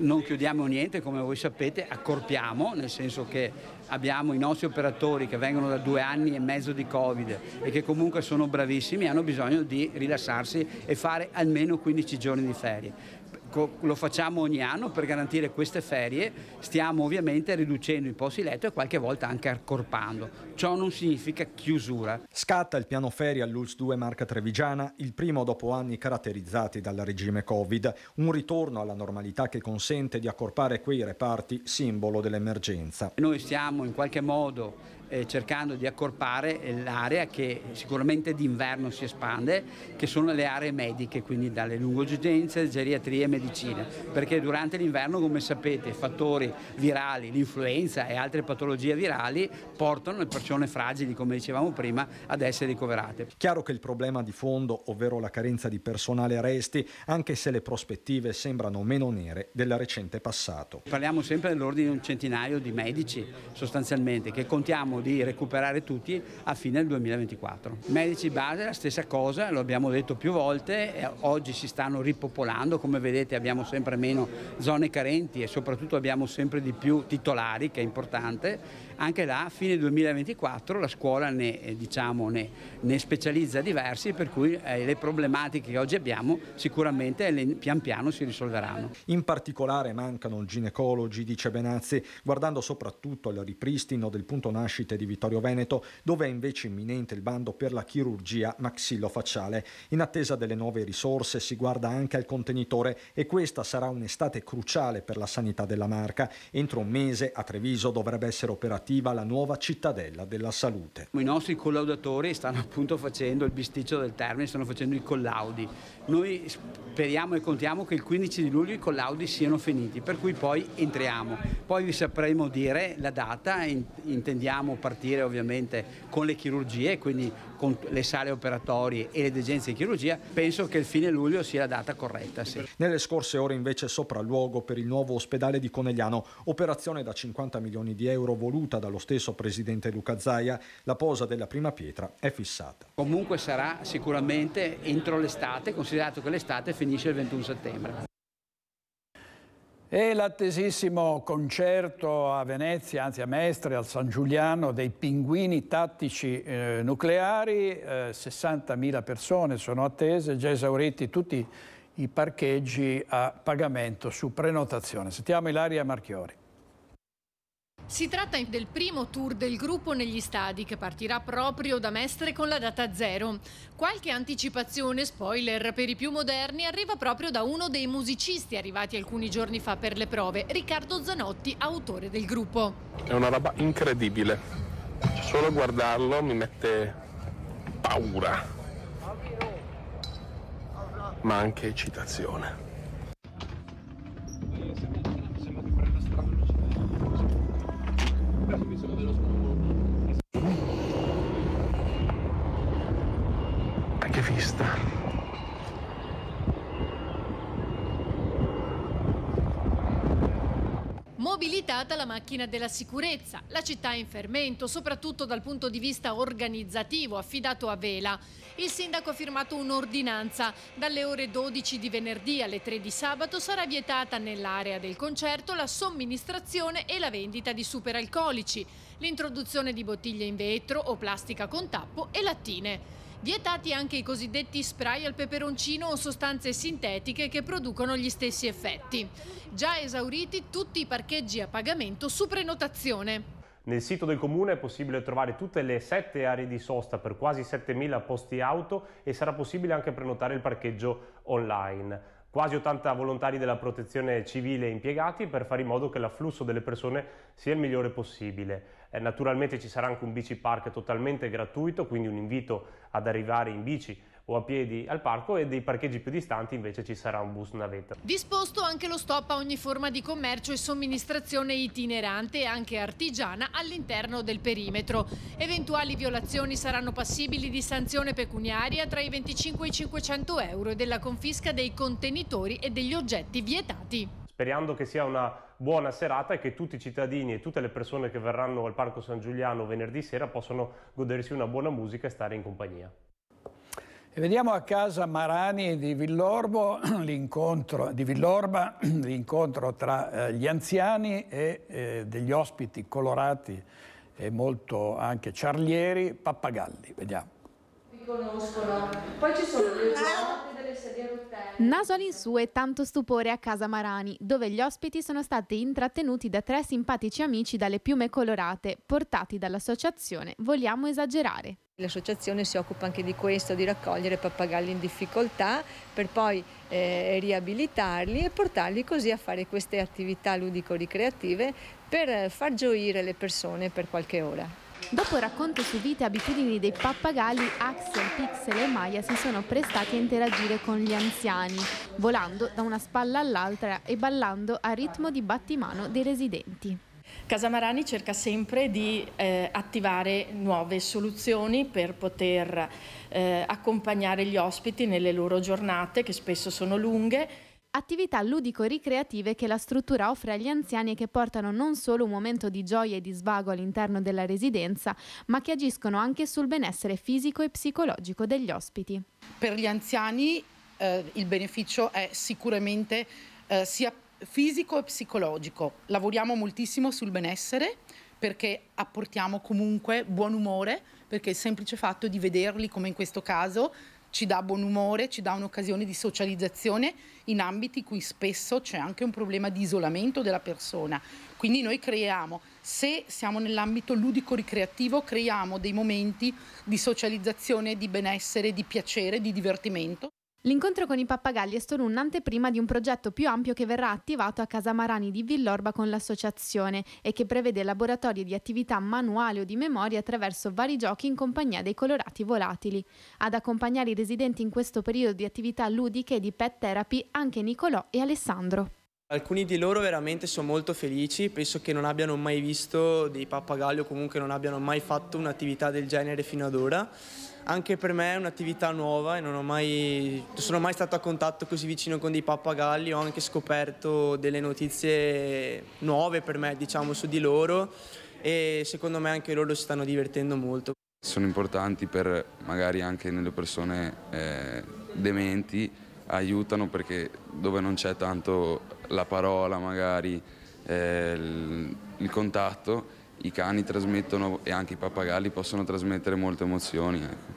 Non chiudiamo niente, come voi sapete, accorpiamo, nel senso che abbiamo i nostri operatori che vengono da due anni e mezzo di Covid e che comunque sono bravissimi, hanno bisogno di rilassarsi e fare almeno 15 giorni di ferie. Ecco, lo facciamo ogni anno per garantire queste ferie, stiamo ovviamente riducendo i posti letto e qualche volta anche accorpando. Ciò non significa chiusura. Scatta il piano ferie all'Ulz 2 Marca Trevigiana, il primo dopo anni caratterizzati dal regime Covid, un ritorno alla normalità che consente di accorpare quei reparti simbolo dell'emergenza. Noi stiamo in qualche modo eh, cercando di accorpare l'area che sicuramente d'inverno si espande, che sono le aree mediche, quindi dalle lungogigenze, geriatrie e medicine, perché durante l'inverno, come sapete, fattori virali, l'influenza e altre patologie virali portano le persone fragili, come dicevamo prima, ad essere ricoverate. Chiaro che il problema di fondo, ovvero la carenza di personale resti, anche se le prospettive sembrano meno nere del recente passato. Parliamo sempre dell'ordine di un centinaio di medici, sostanzialmente, che contiamo cerchiamo di recuperare tutti a fine 2024. Medici base la stessa cosa, lo abbiamo detto più volte, oggi si stanno ripopolando, come vedete abbiamo sempre meno zone carenti e soprattutto abbiamo sempre di più titolari, che è importante anche da fine 2024 la scuola ne, eh, diciamo, ne, ne specializza diversi per cui eh, le problematiche che oggi abbiamo sicuramente eh, le, pian piano si risolveranno. In particolare mancano ginecologi, dice Benazzi, guardando soprattutto al ripristino del punto nascite di Vittorio Veneto dove è invece imminente il bando per la chirurgia maxillofacciale. In attesa delle nuove risorse si guarda anche al contenitore e questa sarà un'estate cruciale per la sanità della marca. Entro un mese a Treviso dovrebbe essere operativo attiva la nuova cittadella della salute. I nostri collaudatori stanno appunto facendo il bisticcio del termine, stanno facendo i collaudi. Noi speriamo e contiamo che il 15 di luglio i collaudi siano finiti, per cui poi entriamo. Poi vi sapremo dire la data, intendiamo partire ovviamente con le chirurgie, quindi con le sale operatorie e le degenze di chirurgia. Penso che il fine luglio sia la data corretta. Sì. Nelle scorse ore invece sopralluogo per il nuovo ospedale di Conegliano, operazione da 50 milioni di euro voluta voluta dallo stesso presidente Luca Zaia, la posa della prima pietra è fissata. Comunque sarà sicuramente entro l'estate, considerato che l'estate finisce il 21 settembre. E l'attesissimo concerto a Venezia, anzi a Mestre, al San Giuliano, dei pinguini tattici eh, nucleari, eh, 60.000 persone sono attese, già esauriti tutti i parcheggi a pagamento su prenotazione. Sentiamo Ilaria Marchiori. Si tratta del primo tour del gruppo negli stadi che partirà proprio da Mestre con la data zero. Qualche anticipazione, spoiler, per i più moderni arriva proprio da uno dei musicisti arrivati alcuni giorni fa per le prove, Riccardo Zanotti, autore del gruppo. È una roba incredibile, solo guardarlo mi mette paura, ma anche eccitazione. Adesso mi sono dello sconvolto. Anche vista. Mobilitata la macchina della sicurezza, la città è in fermento, soprattutto dal punto di vista organizzativo, affidato a Vela. Il sindaco ha firmato un'ordinanza. Dalle ore 12 di venerdì alle 3 di sabato sarà vietata nell'area del concerto la somministrazione e la vendita di superalcolici, l'introduzione di bottiglie in vetro o plastica con tappo e lattine. Vietati anche i cosiddetti spray al peperoncino o sostanze sintetiche che producono gli stessi effetti. Già esauriti tutti i parcheggi a pagamento su prenotazione. Nel sito del comune è possibile trovare tutte le 7 aree di sosta per quasi 7.000 posti auto e sarà possibile anche prenotare il parcheggio online. Quasi 80 volontari della protezione civile impiegati per fare in modo che l'afflusso delle persone sia il migliore possibile. Eh, naturalmente ci sarà anche un bici park totalmente gratuito, quindi un invito ad arrivare in bici o a piedi al parco e dei parcheggi più distanti invece ci sarà un bus navetta. Disposto anche lo stop a ogni forma di commercio e somministrazione itinerante e anche artigiana all'interno del perimetro. Eventuali violazioni saranno passibili di sanzione pecuniaria tra i 25 e i 500 euro e della confisca dei contenitori e degli oggetti vietati sperando che sia una buona serata e che tutti i cittadini e tutte le persone che verranno al Parco San Giuliano venerdì sera possano godersi una buona musica e stare in compagnia. E vediamo a casa Marani di Villorbo, l'incontro di Villorba, l'incontro tra eh, gli anziani e eh, degli ospiti colorati e molto anche ciarlieri, pappagalli. Vediamo conoscono. Poi ci sono le ruote delle sedie a rotelle. Naso all'insù e tanto stupore a casa Marani, dove gli ospiti sono stati intrattenuti da tre simpatici amici dalle piume colorate, portati dall'associazione Vogliamo Esagerare. L'associazione si occupa anche di questo, di raccogliere pappagalli in difficoltà per poi eh, riabilitarli e portarli così a fare queste attività ludico-ricreative per far gioire le persone per qualche ora. Dopo il racconto su vite e abitudini dei pappagalli, Axel, Pixel e Maya si sono prestati a interagire con gli anziani, volando da una spalla all'altra e ballando a ritmo di battimano dei residenti. Casamarani cerca sempre di eh, attivare nuove soluzioni per poter eh, accompagnare gli ospiti nelle loro giornate che spesso sono lunghe Attività ludico-ricreative che la struttura offre agli anziani e che portano non solo un momento di gioia e di svago all'interno della residenza, ma che agiscono anche sul benessere fisico e psicologico degli ospiti. Per gli anziani eh, il beneficio è sicuramente eh, sia fisico e psicologico. Lavoriamo moltissimo sul benessere perché apportiamo comunque buon umore, perché il semplice fatto di vederli, come in questo caso, ci dà buon umore, ci dà un'occasione di socializzazione in ambiti in cui spesso c'è anche un problema di isolamento della persona. Quindi noi creiamo, se siamo nell'ambito ludico-ricreativo, creiamo dei momenti di socializzazione, di benessere, di piacere, di divertimento. L'incontro con i pappagalli è solo un'anteprima di un progetto più ampio che verrà attivato a Casamarani di Villorba con l'associazione e che prevede laboratori di attività manuale o di memoria attraverso vari giochi in compagnia dei colorati volatili. Ad accompagnare i residenti in questo periodo di attività ludiche e di pet therapy anche Nicolò e Alessandro. Alcuni di loro veramente sono molto felici, penso che non abbiano mai visto dei pappagalli o comunque non abbiano mai fatto un'attività del genere fino ad ora. Anche per me è un'attività nuova e non mai, sono mai stato a contatto così vicino con dei pappagalli, ho anche scoperto delle notizie nuove per me, diciamo, su di loro e secondo me anche loro si stanno divertendo molto. Sono importanti per magari anche nelle persone eh, dementi aiutano perché dove non c'è tanto la parola magari, eh, il, il, contatto, i cani trasmettono e anche i pappagalli possono trasmettere molte emozioni. Ecco.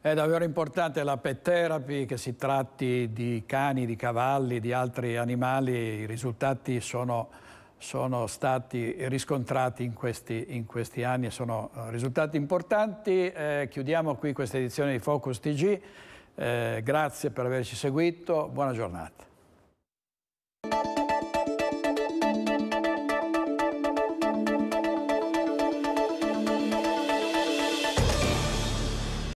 È davvero importante la pet therapy, che si tratti di cani, di cavalli, di altri animali, i risultati sono, sono stati riscontrati in questi, in questi anni e sono eh, risultati importanti. Eh, chiudiamo qui questa edizione di Focus TG. Eh, grazie per averci seguito, buona giornata.